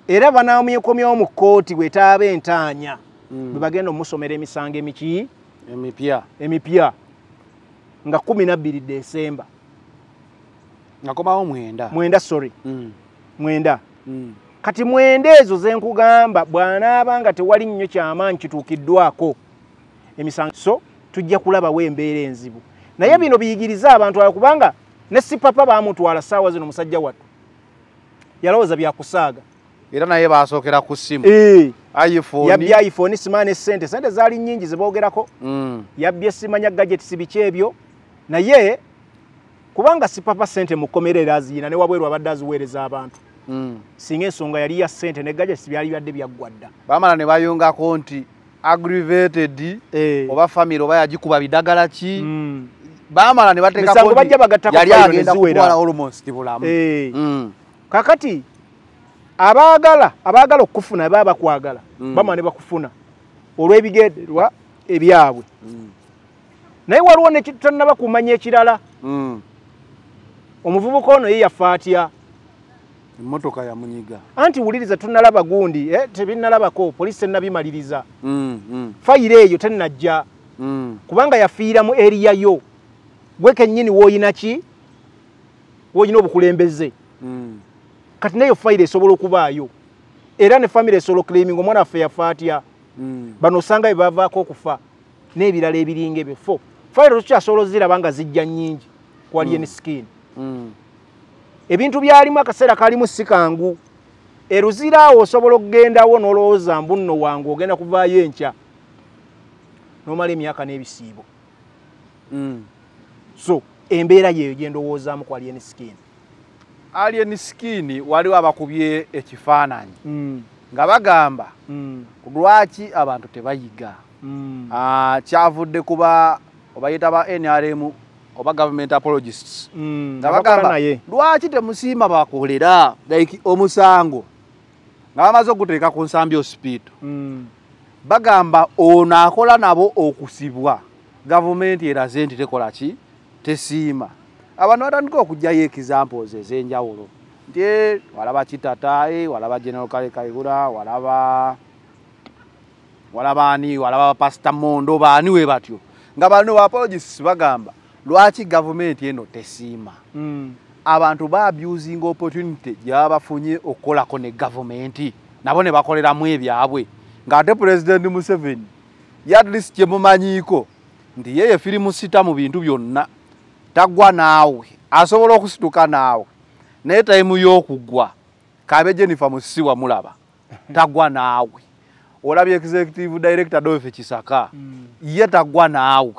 era banamyekomyawo mu kkooti bwetaaba entaanya Mm. bwe bagenda omusomera emisango emiki emipya emipya nga kumi nabbiri desemba nakomawo mwenda mwenda sorry mm. mwenda mm. kati mwenda ezo zenkugamba bwanaaba nga tewali nnyo kyamaanyi kituukiddwako emisango so tujja kulabawo embeera enzibu naye bino biyigirize abantu abo kubanga ne sipapa baamutwala saawa zino musajja wattu yalowooza byakusaaga era naye basokera ku simu yabya eh, iphone simane sente sente zaali nyingi zebogerako mm. yabya simanya gadget sibiki ebyo naye kubanga sipapa sente mukomerera aziina ne wabwerwa abadde aziweereza abantu mm. singa ensonga yali ya sente ne gadget byali byadde byaggwadda bamala ne bayungako nti aggravated eh. oba famiry oba yagikuba bidagala ki mm. bamala ne batekaoyali agenda kukwala almost bulamu eh. mm. kakati abaagala abaagala okufuna baba bakwagala mm. bamane bakufuna olw'ebigendeerwa ebyabwe mm. naye waliwo netonaba kumanya ekirala mm. omuvubuka ono ye yafa atya emmotoka yamunyiga anti wuliriza tonalaba gundi eh, tebinalabako poliisi tenabimaliriza mm, mm. fayiro eyo tenajja mm. kubanga yafiira mu eriya yo gwekennyini woyinaki woyina obukulembeze mm. kati nayo fayire esobola okubaayo era ne famiry esobola okulaiminga omwana waffe yafa atya hmm. bano osanga ebavaako okufa n'ebirala ebiringa ebifo fayire tukyasobola oziraba nga zijja nnyingi kwaliye ne hmm. skin hmm. ebintu byalimu akaseera kalimu si kangu eruziraawo osobola okugendawo n'olowooza mbunno wange ogenda kuvaayo enkya n'omala emyaka n'ebisiibo so embeera yeyo gyendowoozaamu kwaliye ne skini alien skin wali wabakubye ekifaananyi mm. nga bagamba kulwaki mm. abantu tebayiga mm. ah, kyavudde kuba obayita ba nrm oba government apologists nga bagamba lwaki temusiima bakolera like omusango nga bamaze okuteeka ku nsambi ospiito bagamba ono akola nabo okusibwa gavumenti eraze nti tekola ki tesiima abantu batandika okujjayo examples ezenjawulo nti eh, walaba kitatayi walaba general kalekaigura walaba walaba ani walaba pasta mondo baani we batyo nga bano apologists bagamba lwaki gavumenti eno tesiima hmm. abantu baabusing opportunity gyabafunye okukolako ne gavumenti nabo ne bakoleramu ebyabwe ngaate pulezidenti museveni yadlist gyemumanyiiko nti yeye firimusita mu bintu byonna tagwa naawe asobola okusituka naawe naye tayimu yokugwa kabe jennifer musiwa mulaba tagwa naawe olabye executive director dofe kisaka mm. ye tagwa naawe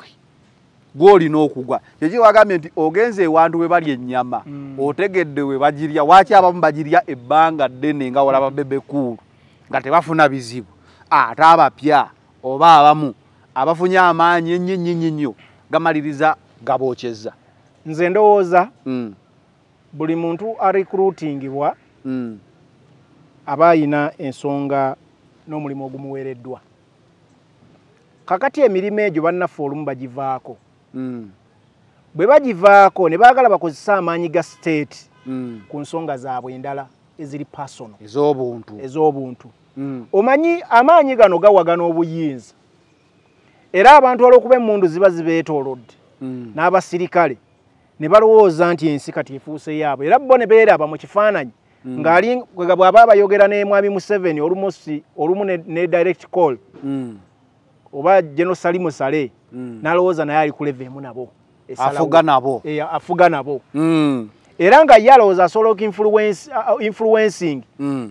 gwolina okugwa kyekiwagambye nti ogenze ewantu webali ennyama mm. otegedde webagirya waaki abamu bagirya ebbanga ddene nga walaba hmm. bebekulu nga tebafuna bizibu ah, ate abapya oba abamu abafunye amaanyi ennyo ennyo ennyo gamaliriza gabokyeza nze ndowooza hmm. buli muntu arecruitingibwa hmm. aba ayina ensonga n'omulimu ogumuweereddwa kakati emirimu egyo bannaffe olumu bagivaako hmm. bwe bagivaako ne baagala bakozesa amaanyi ga siteeti ku nsonga zaabwe endala eziri pasonal ez'obuntu omanyi amaanyi gano gawagana obuyinza era abantu olw'okuba emmundu ziba zibeetoolodde n'abasirikale ne balowooza nti ensi kati efuuse yaabwe era bo ne beeraba mu kifaananyi mm. ng'alia bw'aba abayogera n'emwami museveni olumusi olumu ne direct call mm. oba genosali musale mm. n'alowooza naye ali ku leva emu nabo afuga nabo eh, afuga nabo era nga ye alowooza asobola okuinfluencing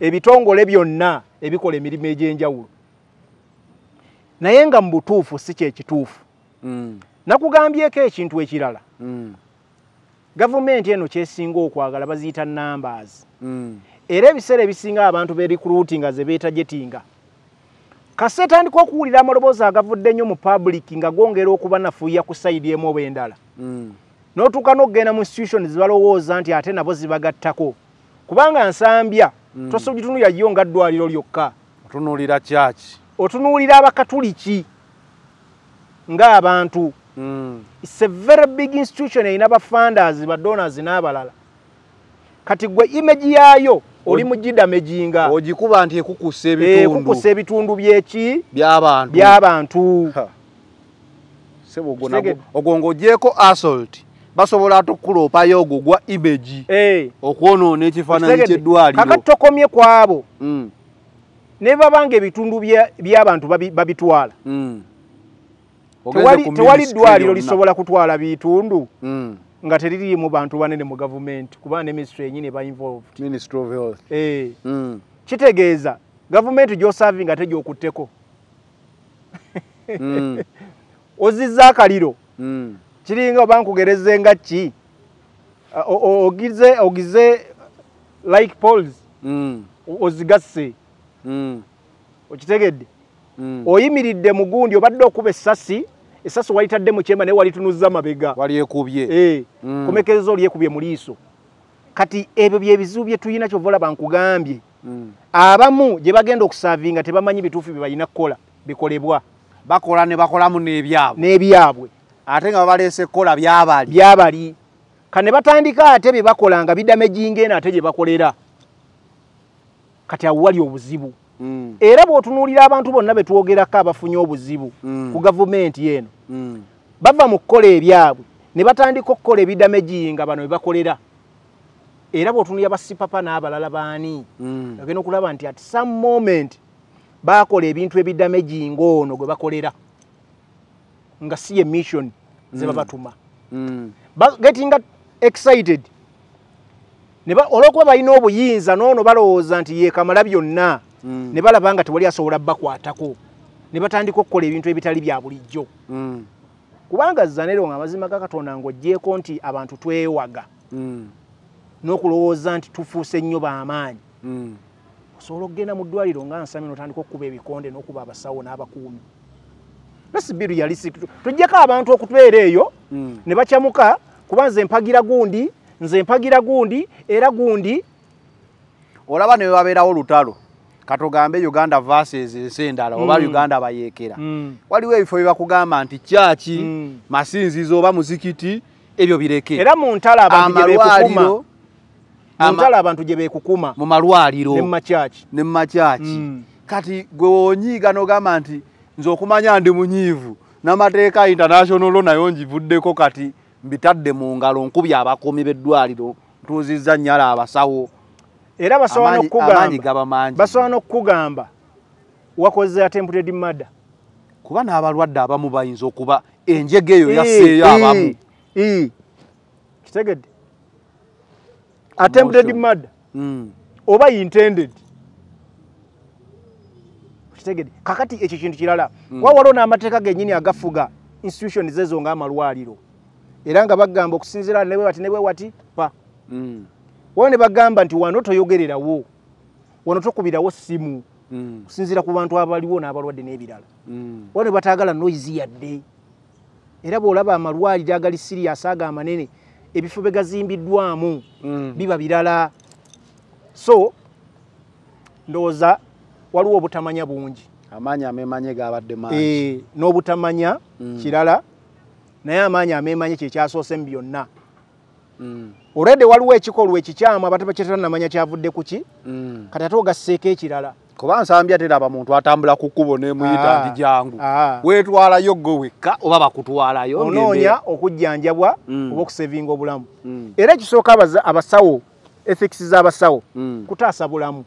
ebitongole byonna ebikola emirimu egy'enjawulo naye nga mu butuufu si kyekituufu nakugambyeko ekintu ekirala gavumenti eno kyesinga okwagala baziyita numbers mm. era ebiseera ebisinga abantu berecruitinga ze beeta jetinga kase tandika okuwulira amaloboozi agavudde nnyo mu public nga gongera okuba nafuuya ku sayidi emu obaendala mm. n'otuuka n'okugenda mu institution zibalowooza nti ate nabo zibagattako kubanga nsambya mm. tosogitunulira yo nga ddwaliro lyokka otunuulira kyaki otunuulira abakatuliki ng'abantu Mm. It's a very big institution eina ba funders ba donors inabalala. Kati gwe image yayo oli mujida mejinga. Ojikuba anti ekukuse bitundu. Eh kukuse bitundu byechi byabantu. Byabantu. Sebo gona ogongo jeko assault. Basobola atukulo payo gogwa image. Eh okwono nechi fanani chedwali. Akatokomye kwabo. Mm. Neva bange bitundu bya byabantu babitwala. Mm. tewali ddwaliro lisobola kutwala bitundu mm. nga teririimu bantu banene mu gavumenti kuba neministry enyini ebainvolved eh. mm. kitegeeza gavumenti gyosavi nga tegyokutteko mm. *laughs* ozizza akaliro kiringa oba nkugereze nga ki ogize ogize like pols ozigasse okitegedde oyimiridde mugundi obadde okuba essasi esaso wayitadde mu kyema naye walitunuza mabega waliekubye e. Eh, mm. kumekereza oliyekubye mu liiso kati ebyo byebizibu byetuyina kyovaola bankugambye mm. abamu gye bagenda okusavinga tebamanyi bituufu byebalina kukola bikolebwa bakola ne bakolamu n'ebyabwe ate nga babaleese kukola byabali byabali kane batandika ate bye bakola nga bidamejingaena ate gye bakolera kati awali obuzibu Mm. era bw'otunuulira abantu bonna be tuwogerako abafunye obuzibu mm. ku gavumenti eno mm. bava mu kukola ebyabwe ne batandika okukola ebidamejinga bano bye bakolera era bw'otunuulira basipapa n'abalala baani agenda okulaba nti at some moment baakola ebintu ebidamejinga ono gwe bakolera nga si ye mission zebabatuma getinga excited olwokuba balina obuyinza noono balowooza nti yekamala byonna Mm. ne balaba nga tewali asobola bakwatako ne batandika okukola ebintu ebitali bya bulijjo mm. kubanga zanero nga amazima gakatonda ngaoggyeko nti abantu twewaga mm. n'okulowooza nti tufuuse nnyo baamaanyi osobola okugenda mu ddwaliro nga nsami notandika okukuba ebikonde n'okuba abasawo n'abakuumi nasibiru yali sikitu tujjako abantu okutweera eyo ne bacyamuka kuba nze mpagira gundi nze mpagira gundi era gundi olaba ne babeerawo lutalo katugambe uganda verses ensi endala oba mm. uganda bayeekera mm. waliwo ebifo byebakugamba nti kyaki mm. masinzizo oba muzikiti ebyo bireke era muntala abantu muntala abantu gye beekukuma mu malwaliro ne mu makyaki hmm. kati gwe wonyiiga n'ogamba nti nze okumanya ndi munyiivu n'amateeka international nayo ngivuddeko kati mbitadde mu ngalo nkubya abakuumi b'eddwaliro ntuuzizza nnyala abasawo era basobola nokugamba wakoze attempted murder kuba n'abalwadde abamu bayinza okuba enjega eyo yaseeyo abamu kitegedde attempted murder hmm. oba intended kitegedde kakati ekyo kintu kirala wawaliwo hmm. n'amateeka genyini agafuga institutionz ezo ng'amalwaliro era nga bagamba okusinziira newe wati newe wati pa hmm. wano ne bagamba nti wano toyogererawo wano tokubirawo simu mm. kusinziira ku bantu abaliwo n'abalwadde n'ebirala mm. wano ne bataagala noisi yadde era bwolaba amalwaliro agali sirias aga amanene ebifo begazimbiddwamu mm. biba birala so ndowooza waliwo obutamanya bungi amaanyi amemanye gabadde mangi eh, n'obutamanya kirala naye amaanyi amemanye kyekyasoosemu byonna mm. olwedde waliwo ekikolwa ekikyamu abantu bakyetera namanya kyavudde ku ki mm. kati ate ogasseeko ekirala kuba nsambya tera abamuntu atambula ku kkubo nemuyita ah. nti jangu ah. wetwalayo gwe wekka oba bakutwalayo onoonya okujjanjabwa mm. oba okusevinga obulamu mm. era ekisooka abasawo ethics z'abasawo mm. kutaasa bulamu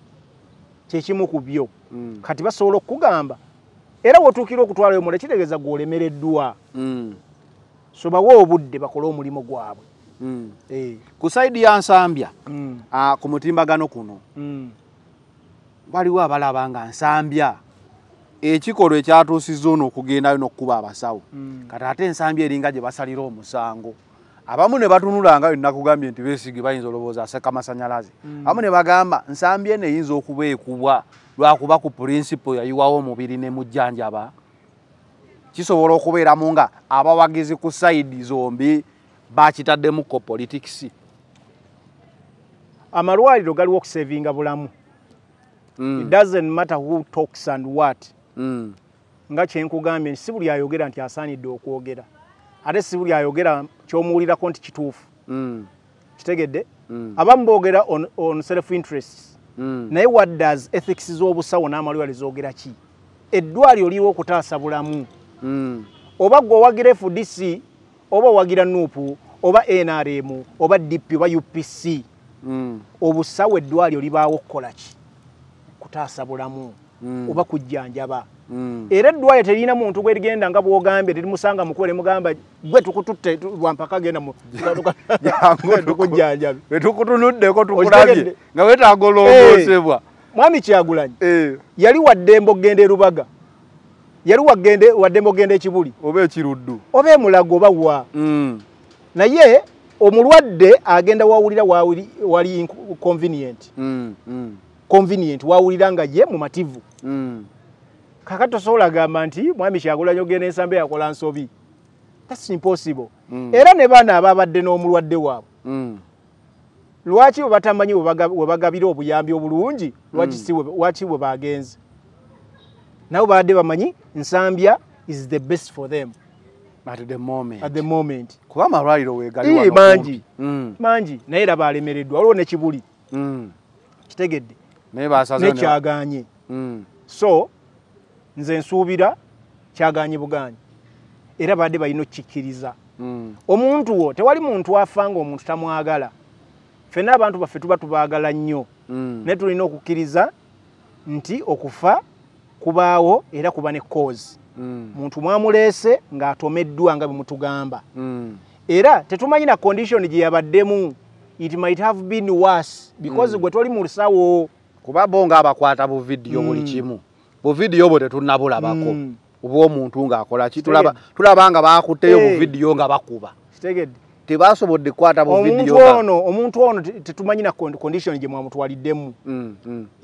kyekimu ku byo mm. kati basobola okukugamba era wotuukirwa okutwalayo mule kitegeeza gweolemereddwa mm. sobawo obudde bakole omulimu gwabwe Mm. Eh. kusaidia nsambya mm. ah, ku mutimbagano kuno mm. waliwo abalaba nga nsambya ekikolwa ekyatuusiza ono okugendayo n'okukuba abasawo kati ate ensambya eringa gye basalira omusango abamu ne batunulanga nakugambye nti besige bayinza olowooza aseka masanyalaze abamu ne bagamba nsambya eno eyinza okuba ekubwa lwakuba ku purinsipo yayiwawo omubiri ne mujjanjaba kisobola okubeeramu nga abawagizi ku saidi zombi bakitaddemu ko politics amalwaliro galiwo okusavinga bulamu mm. doesn't matter who talks and what mm. nga kyenkugambye nti si buli ayogera nti asaanidde okwogera ate si buli ayogera kyomuwulirako nti kituufu mm. kitegedde mm. abamu boogera on, on self interest mm. naye what does ethics z'obusawo n'amalwaliro zoogera ki eddwaliro liriwo okutaasa bulamu mm. oba gwe owagira fdc oba wagira nupu oba nrm oba dp oba upc mm. obusawo eddwaliro libaawo okukolaki kutaasa bulamu mm. oba kujjanjaba mm. era eddwaliro teririna muntu gwerigenda nga bwogambye terimusanga mukuba limugamba gwe tukututte wampaka genda *laughs* *laughs* *laughs* tukujjanjabe wetukutunuddeko tukulabye nga wetaaga olongoosebwa eh, mwami kyagulanyi eh. yali waddembe okgenda erubaga yali wagende wadde mugende ekibuli oba ekiruddu oba emulago oba wa mm. naye omulwadde agenda wawulira wawuli, wali convenient mm, mm. convenient wawulira nga ye mu mativu mm. kakati tosobola gamba nti mwami kyagulanyi ogenda ensamba yakola nsobi thats impossible mm. era ne baana ababadde n'omulwadde waabwe mm. lwaki webatamanyi webagabira obuyambi obulungi lwaki mm. webagenze nabo baadde bamanyi nsambya is the best for them at the moment kuba amalwaliro wegalimangi mm. mangi naye era baalemereddwa waliwo nekibuli mm. kitegedde nekyaganye mm. so nze nsuubira kyaganye buganye era baadde balina okkikkiriza omuntu wo tewali muntu afa nga omuntu tamwagala ffenna abantu baffe tuba tubaagala nnyo naye tulina okukkiriza nti okufa kubaawo era kuba ne koozi mm. muntu mwamuleese ng'atomeddwa nga bwemutugamba mm. era tetumanyi na condition gye yabaddemu it might have been worse because mm. gwe toli mu lusawo kuba bo ng'abakwata buvidiyo buli kimu buvidiyo bwe tetunnabulabako obwomuntu ng'akolaki tulaba nga bakutteyo buvidiyo nga bakuba tebasobodde kukwata buvidiyo omuntu ono tetumanyi na condition gye mwamutwaliddemu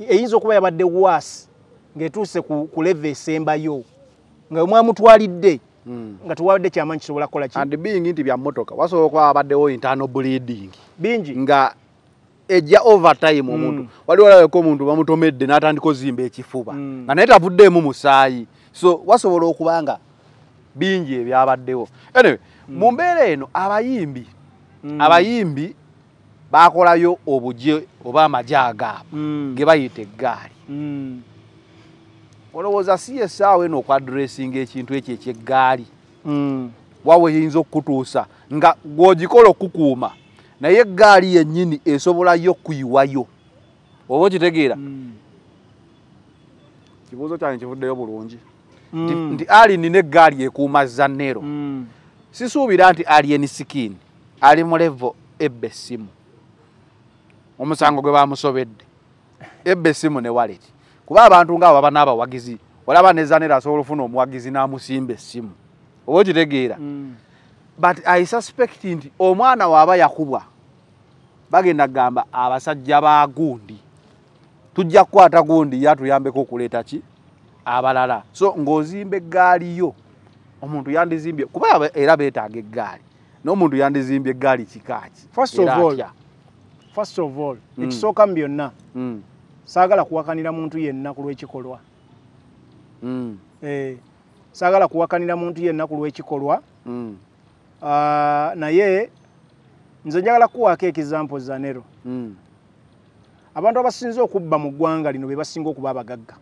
eyinza okuba yabadde worse ngetuuse ku leve esembayo nga mwamutwalidde hmm. nga tuwadde kyamanyi kisobola kukolaki bingi nti byammotoka wasobola okuba abaddewo internal bleeding bingi nga ejja overtime hmm. omuntu waliwo olaweko omuntu bamutomedde n'atandika ozimba ekifuba hmm. nga naye tavuddeemu musaayi so wasobola okuba nga bingi ebyabaddewo anyway mu mbeera eno abayimbi abayimbi bakolayo obuje oba amajaagaaba ge bayita eggaali olowooza csaw eno okwadressinga ekintu ekyo ekyeggaali hmm. wawe eyinza okukutuusa nga gwogikola okukuuma naye eggaali yennyini esobolayo okuyiwayo oba okitegeera hmm. kibuuzo kyange kivuddeyo bulungi nti hmm. ali nina eggaali ekuuma zanero sisuubira nti ali enisikini ali mulevo ebba essimu omusango gwe bamusobedde ebba essimu ne waleti kuba abantu nga baba n'abawagizi olaba nezanera asobola ofuna omuwagizi n'amusimba essimu oba okitegeera mm. but i suspect nti omwana waaba yakubwa bagenda kugamba abasajja ba gundi tujja kukwata gundi yatuyambeko okuleeta ki abalala so ng'ozimba eggaali yo omuntu yandizimbye kuba era beetaaga eggaali n'omuntu yandizimbye eggaali kikaaki first of all mm. ekisooka mu byonna mm. saagala kuwakanira muntu yenna ku lw'ekikolwa mm. eh, saagala kuwakanira muntu yenna ku lw'ekikolwa mm. ah, naye nze njagala kuwaako ekisampo zanero mm. abantu abasinza okubba mu ggwanga lino be basinga okuba abagagga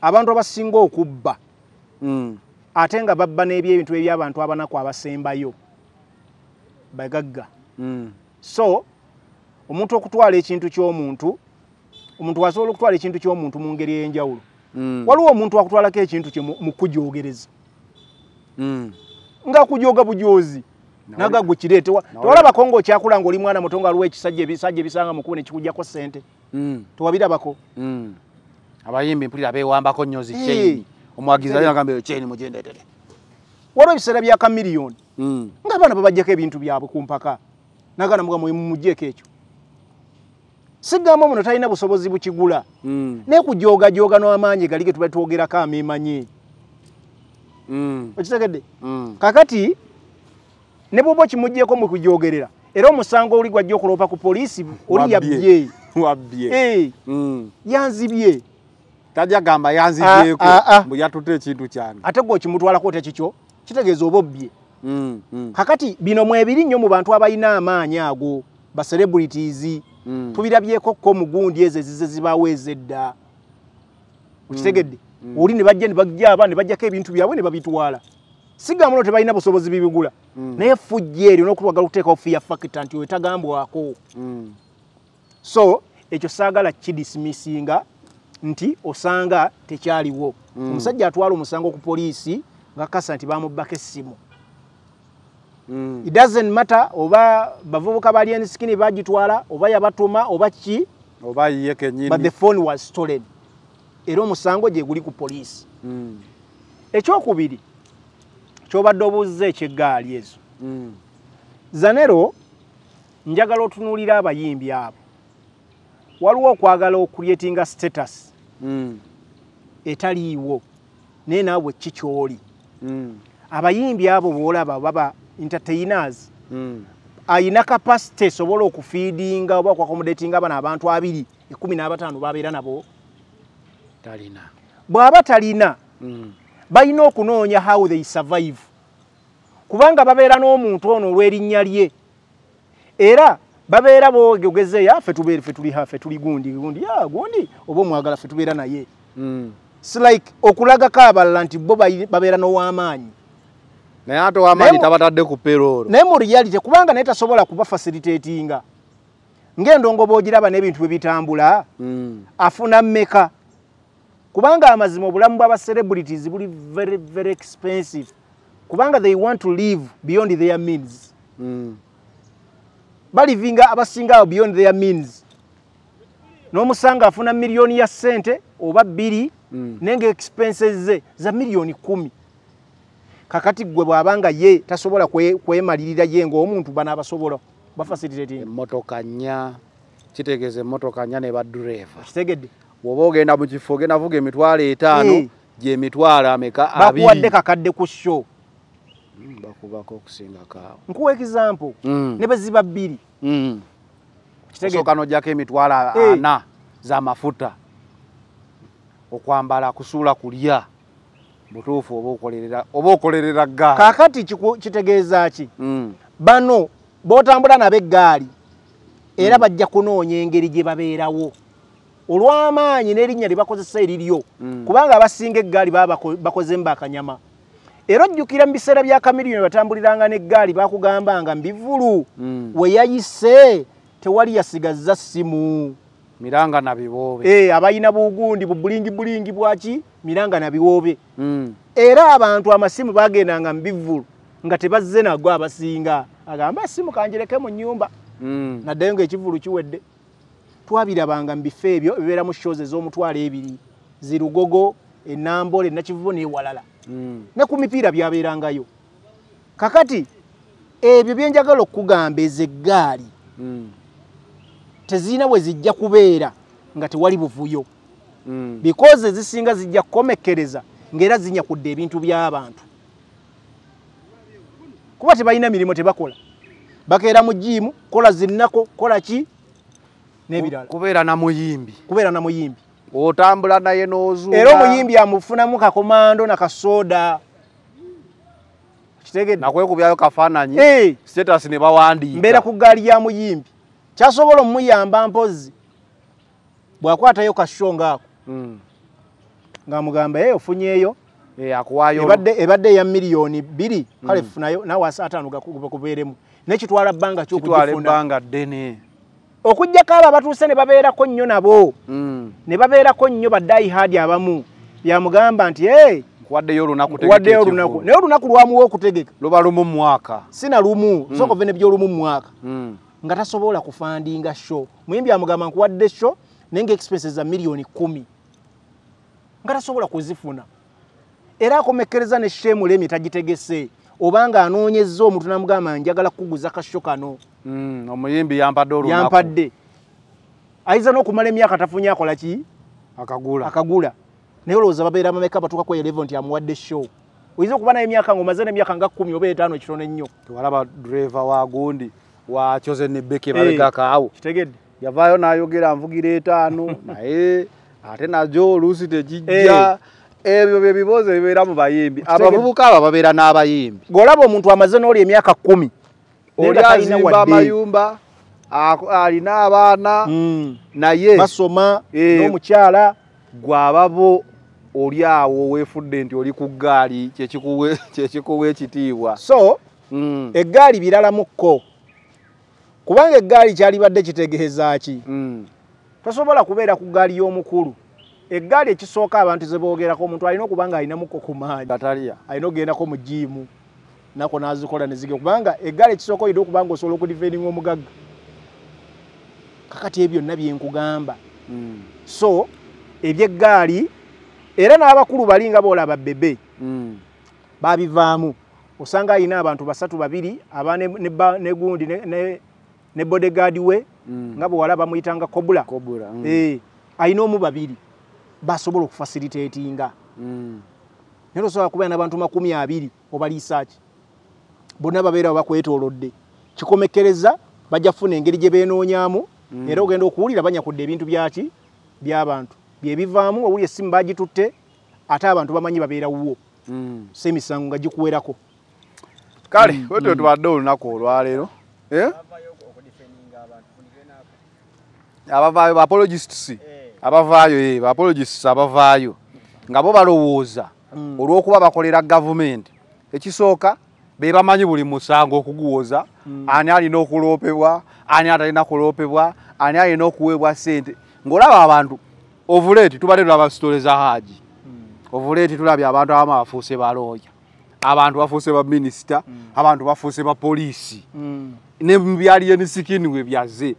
abantu abasinga okubba ate nga babba n'eby ebintu eby abantu abanaku abasembayo bagagga so omuntu okutwala ekintu kyomuntu omuntu asobola okutwala ekintu kyomuntu mu ngeri eyenjawulo hmm. waliwo omuntu akutwalako ekintu kye mu kujogereza hmm. nga kujoga bujozi naga gwekireetewa tewali abakongo okyakula ngaoli mwana muto nga aliwo ekisajja ebisajja ebisanga mukubu nekikujjako ssente hmm. tewabirabako abayimbi mpulira bewambako nnyo zikyeini omwagizaagambaekyeini mugendetere waliwo ebiseera byakamiliyoni ngaabaana babajjako ebintu byabwe kumpaka nagana mugamu mumugjeko ekyo sigamba muno talina busobozi bukigula mm. naye kujogajoga n'amaanyi gali getuba tuogerako amimanyi mm. okitegedde mm. kakati ne bwoba okimugjeko mu kujogerera era omusango oli gwajja okuloopa ku poliisi oli yabbye wabbye hey. mm. yanzibye tajja gamba yanzibyeko mbu ah, ah, ah. yatutta ekintu kyane ate gwe okimutwalako ote kikyo kitegeeza oba obbye mm. mm. kakati bino mwebiri nnyo mu bantu abalina amaanyi ago baserebulities Mm. tubirabyeko ko mu gundi eze zize zibawezedda ukitegedde mm. mm. oli ne bajja ne bajja aba ne bajjako ebintu byabwe ne babitwala sigamba nti tebalina busobozi bibigula naye fujja eryo n'okutwagala okuteekawo fiya fakita nti wetagambwako so ekyo saagala kidismisinga nti osanga tekyaliwo omusajja atwala omusango ku poliisi ng'akasa nti baamubbako essimu Mm. It doesn't matter oba bavubuka bali en skinny bagitwala oba yabatuma oba ki oba ye kenyini. But the phone was stolen. Ero musango je guli ku police. Mm. Ekyo kubiri. Choba dobuze chegali Yesu. Mm. Zanero njagala otunulira abayimbi abo. Waluwa okwagala o creating a status. Mm. Etaliwo. Nena we chicholi. Mm. Abayimbi abo bolaba baba, baba entertainers hmm. ayina capacity esobola okufiidinga oba okuaccommodatinga bano abantu abiri ekumi n'abataano babeera nabo bw'aba talina hmm. balina okunoonya how they survive kubanga babeera n'omuntu ono olw'erinnya lye era babeera bogogezeya ah, ffe tuli gundi gundi ah, gundi oba omwagala ffe tubeera naye hmm. si like okulagako abalala nti bo babeera n'owamaanyi naye ate wamanyi tabatadde ku peroro naye mu reality kubanga naye tasobola kuba facilitatinga ng'endongo oba ogiraba n'ebintu bwe bitambula hmm. afuna mmeka kubanga amazima obulamu bwa bacelebrities buli very very expensive kubanga they want to live beyond their means hmm. balivinga abasinga abo beyond their means n'omusanga afuna miliyoni ya ssente oba bbiri hmm. nenga expenses ze za miliyoni kumi kakati gwe bwabanga ye tasobola kwemalirira kwe ye ngaomuntu banaabasobola bafasiritatmotoka nnya kitegeeza emotoka nnya nebadureva kitegedde woba ogenda mukifo genavuga emitwalo etaano eh. gyemitwalo ameka bakuwadde kakadde ku sho hmm, bakubako okusingakaawo nkuwa ekisample hmm. ne beziba bbiri hmm. kitegeokano jako emitwalo eh. ana zamafuta okwambala kusuula kulya mutuufu oba okolerera gaali kakati kitegeeza ki hmm. bano botambula nab'eggaali era hmm. bajja kunoonya engeri gye babeerawo olw'amaanyi n'erinnya lye bakozesa eriryo hmm. kubanga abasinga eggaali bakozemu bakanyama era ojjukira mu biseera bya kamiriyo ne batambuliranga n'eggaali bakugambanga mbivulu weyayise tewali yasigaza simu miranga na biwobe eh abayina bugundi bubulingi bulingi bwaki miranga na biwobe mm. era abantu amasimu bagenanga mbivulu nga tebazze nagwa abasinga agamba simu kangireke mu nyumba mm. naddayo ekivulu kiwedde twabirabanga mbife ebyo bibeera mu shoze z'omutwalo ebiri zirugogo enambole e nakivubo newalala mm. ne ku mipiira byabeerangayo kakati ebyo byenjagala okugamba ezeggaali mm. tezirina bwe zijja kubeera nga tewali buvuyo mm. because ezisinga zijja kukomekkereza ngaera zinyakudde ebintu by'abantu kuba tebalina mirimu tebakola bakeera mu jiimu kola zinnako kola ki n'ebirala kubeera na muyimbi kubeera na muyimbi otambula naye n'ozuula era omuyimbi amufunamu kakomando na kasooda kitegedde nakwekubyayo kafaananyi hey. status ne bawandiika mbeera ku gaali ya muyimbi kyasobola omuyamba mpozi bwakwatayo kashonga ako hmm. ngaamugamba ofunyeeyo ebadde eya miliyoni bbiri hmm. kale funayo nawe asa ataano gakubeeremu nekitwala bbanga kyokugifuna okugjako abo abatuuse ne babeerako nnyo nabo hmm. ne babeerako nnyo baddaihadi abamu yamugamba nti waddeyo olunaku naye olunaku lwamuwa okutegeka luba lumu mwaka sina lumu sokove nebyolumu mwaka nga tasobola kufandinga sho muyimbi amugamba nkuwadde sho nenga expense za miliyoni kumi nga tasobola kuzifuna era akomekereza ne shemu lemi tagitegese obanga anoonyeza omuntu namugamba njagala kuguza kasho kano mm, omuyimbi yampadde ayiza nokumala emyaka tafunye akolaki akagula naye olowooza babeera mameka batuka kwe elevo nti amuwadde sho oyinza okuba naye emyaka ngaomaze nemyaka nga kumi oba etaano kitono ennyo tewalaba dureva wagundi wakyoze nebeke eh, mabega kaawo kitegedde yavaayo n'ayogera nvugira etaano *laughs* naye ate najo oluusi tegijja eh. ebyo byebiboozi ebibeera mu bayimbi abavubuka abo babeera n'abayimbi golaba omuntu amaze n'oli emyaka kumi oli azimba amayumba alina abaana hmm. naye basoma eh. n'omukyala gwababo oli awo weefudde nti oli ku ggaali kyekikuwa ekitiibwa so hmm. eggaali biralamukko kubanga eggaali kyalibadde kitegeeza ki hmm. tosobola kubeera ku ggaali y'omukulu eggaali ekisooka abantu zeboogerako omuntu alina okuba nga alinamuko ku maanyi alina okugendako mu jiimu nako nazikola nezige kubanga eggaali ekisooka oyina okuba nga osobola okudifendinga omugagga kakati ebyo byonna byenkugamba hmm. so ebyeggaali era n'abakulu balinga boolaba bebe hmm. babivaamu osanga alina abantu basatu babiri aba negundi ne bodyguard we mm. nga bwala bamuyitanga kobula kobula mm. eh aino mu babiri basobola ku facilitating nga mm. nero sawa kubena bantu makumi abiri obali research bonaba bera bakwetolode kikomekereza bajja funa engeri gye benonyamu mm. era ogenda okuwulira banya kudde ebintu byaki byabantu byebivaamu wawulya esimu bagitutte ate abantu bamanyi babeera wuwo mm. se emisango nga gikuwerako kale mm. wetwe mm. tubadde olunaku olwaleero eh? Eh. abavaayo eh, apologists abavaayo e apologists abavaayo nga bo balowooza hmm. olw'okuba bakolera gavumenti ekisooka bebamanyi buli musango okuguwoza hmm. ani alina okuloopebwa ani atalina kuloopebwa ani alina okuweebwa sente ng'olaba abantu ovuleeti tubadde tulaba sitole za haaji hmm. ovuleeti tulabye abantu abamu abafuuse balooya abantu bafuuse baminisita abantu bafuuse bapoliisi ne byali yenisikiniwe byaze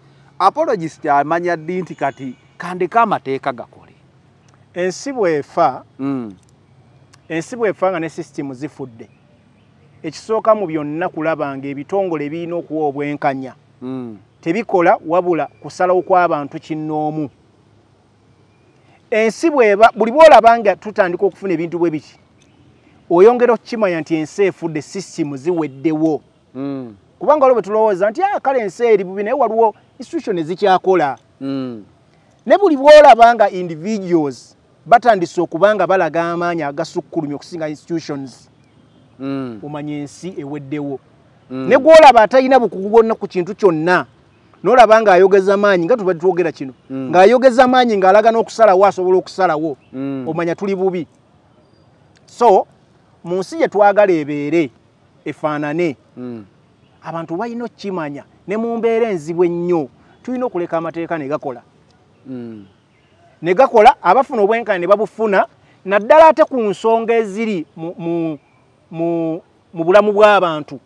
apologist amanya ddi nti kati kandika amateeka gakole ensi bwefa mm. ensi bwefa nga ne sisitimu zifudde ekisooka mu byonna kulaba ng'ebitongole birina okuwa obwenkanya mm. tebikola wabula kusalawo kw'abantu kinnoomu ensi bweba buli bwolaba nga tutandika okufuna ebintu bwe biki oyongera okukimanya nti ensi efudde sisitimu ziweddewo mm. kubanga olwo bwetulowooza nti ah, kale ensi eri bubi naye waliwo institution ezikyakola hmm. ne buli bwolaba nga individuals batandise okubanga balaga amaanyi agasukkulumya okusinga institutions hmm. omanya ensi eweddewo hmm. ne gwolaba atalina bukugu bwonna ku kintu kyonna nolaba ngaayogeza maanyi nga tuba tuwogera kino ngaayogeza maanyi ng'alaga n'okusalawo asobola okusalawo omanya tuli bubi so mu nsi gye twagala ebeere efaanane abantu balina okkimanya ne mu mbeera enzibu ennyo tulina okuleka amateeka ne gakola hmm. ne gakola abafuna obwenkani ne babufuna naddala ate ku nsonga eziri mu bulamu bw'abantu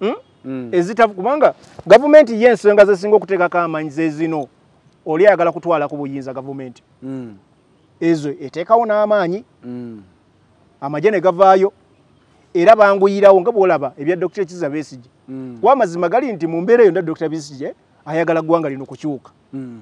hmm? hmm. ezitakubanga gavumenti ye ensonga zesinga okuteekako amanyi zezino oli ayagala kutwala ku buyinza gavumenti ezo eteekawo n'amaanyi amagye ne gavaayo era banguyirawo nga bwolaba ebya dr kiza besige mm. wamazima gali nti mumbeera eyo nda dr besige ayagala ggwanga lino kukyuka mm.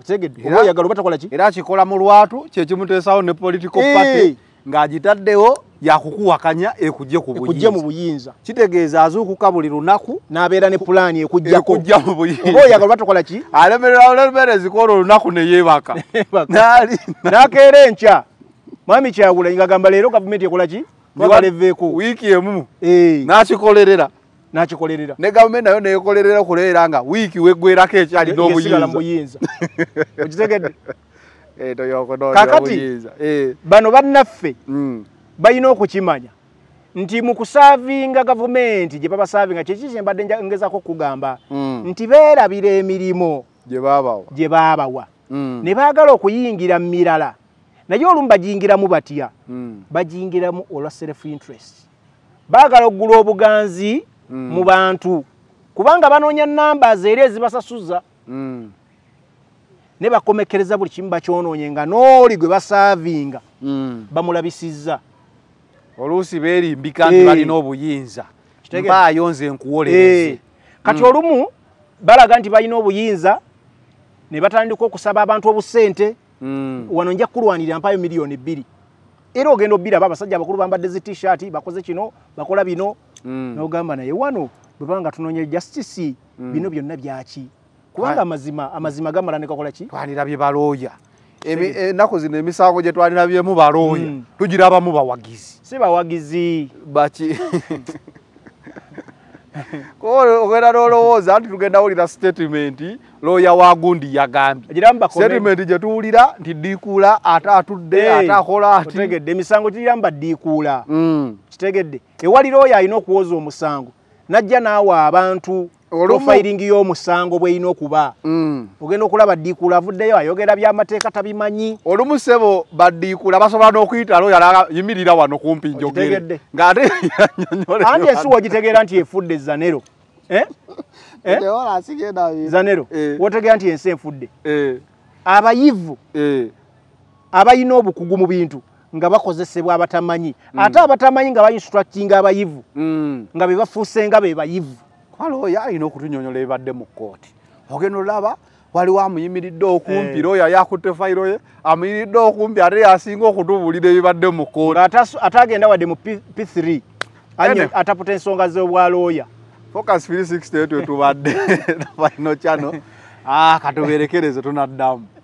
otegeddeoyagalaobatakolakiera akikola mu lwatu kyekimutesawo ne political party ng'agitaddewo yakukuwakanya ekujje mu buyinza kitegeeza azuukuka buli lunaku n'abeera ne pulaani ekujjakoekujja mu buyinza oyagala batakola ki alemerera olemerezikoola olunaku neyeebaka *laughs* nakeera enkya mwami kyawulanyi ngaagamba leero gavumenti ekola ki bakaleveeko wiiki emu nakikolerera nakikolerera ne gavumenti nayo neyekolerera okulera nga wiiki weggwerako ekyali nobuyinza *laughs* okitegedde eh, kakati eh. bano bannaffe hmm. balina okukimanya nti mu kusaavinga gavumenti gye babasaavinga kiki kyembadde ngezako okugamba hmm. nti beerabira emirimu gye baabawa hmm. ne baagala okuyingira mu mirala naye olumu bagingiramu batya hmm. bagingiramu olwa self interest baagala okugula obuganzi hmm. mu bantu kubanga banoonya numbers era ezibasasuza hmm. ne bakomekereza buli kimu bakyonoonye nga n'oli gwe basaavinga bamulabisizza oluusi beerimbika nti balina obuyinza mbaayo nze nkuwolereze kati olumu balaga nti balina obuyinza ne batandika okusaba abantu obusente Mm. wano nja kulwanirira mpayo miliyoni bbiri era ogenda obbira baabasajja abakulu bambadde zi tshirt bakoze kino bakola bino mm. n'ogamba naye wano bwebanga tunoonya justice mm. bino byonna byaki kubanga amazima amazima gamala nekakolaki twanira bye balooya eh, ennaku zino emisango gye twanirabyemu balooya tugira abamu bawagizi si bawagizi baki *laughs* ogera lolowooza nti tugenda wulira statement looya wa gundi yagambyestatement gyetuwulira nti diikuula ate atudde ate akola atitegedde emisango kiyamba diikuula mm. kitegedde ewali looya alina okuwooza omusango najja naawe abantu profiling y'omusango bw'erina okuba mm. ogenda okulaba diikula avuddeyo ayogera by'amateeka tabimanyi olumu sebo badiikula basobola n'okuyita loya yimirira wano kumpi njogere ngaate andi ensuwa ogitegeera nti efudde zanero eh? *laughs* Eh? zanero eh. wotegeera nti ensi enfudde abayivu abayina obukugu mu bintu nga bakozesebwa abatamanyi mm. ate abatamanyi nga bainstructinga abayivu mm. nga bebafuuse nga bebayivu ala oyo alina okutunyonyola ebibadde mu kkooti ogenda olaba waliwo amuyimiridde okumpi eh. era oyo ayakutte fayiro ye amuyimiridde okumpi ate yasinga okutubuulira ebibadde mu kkooti ate agenda wadde mu p3 ataputa ensonga zobwalooya focus 36 tetubadde nafaino kyano katuberekereze tunaddamu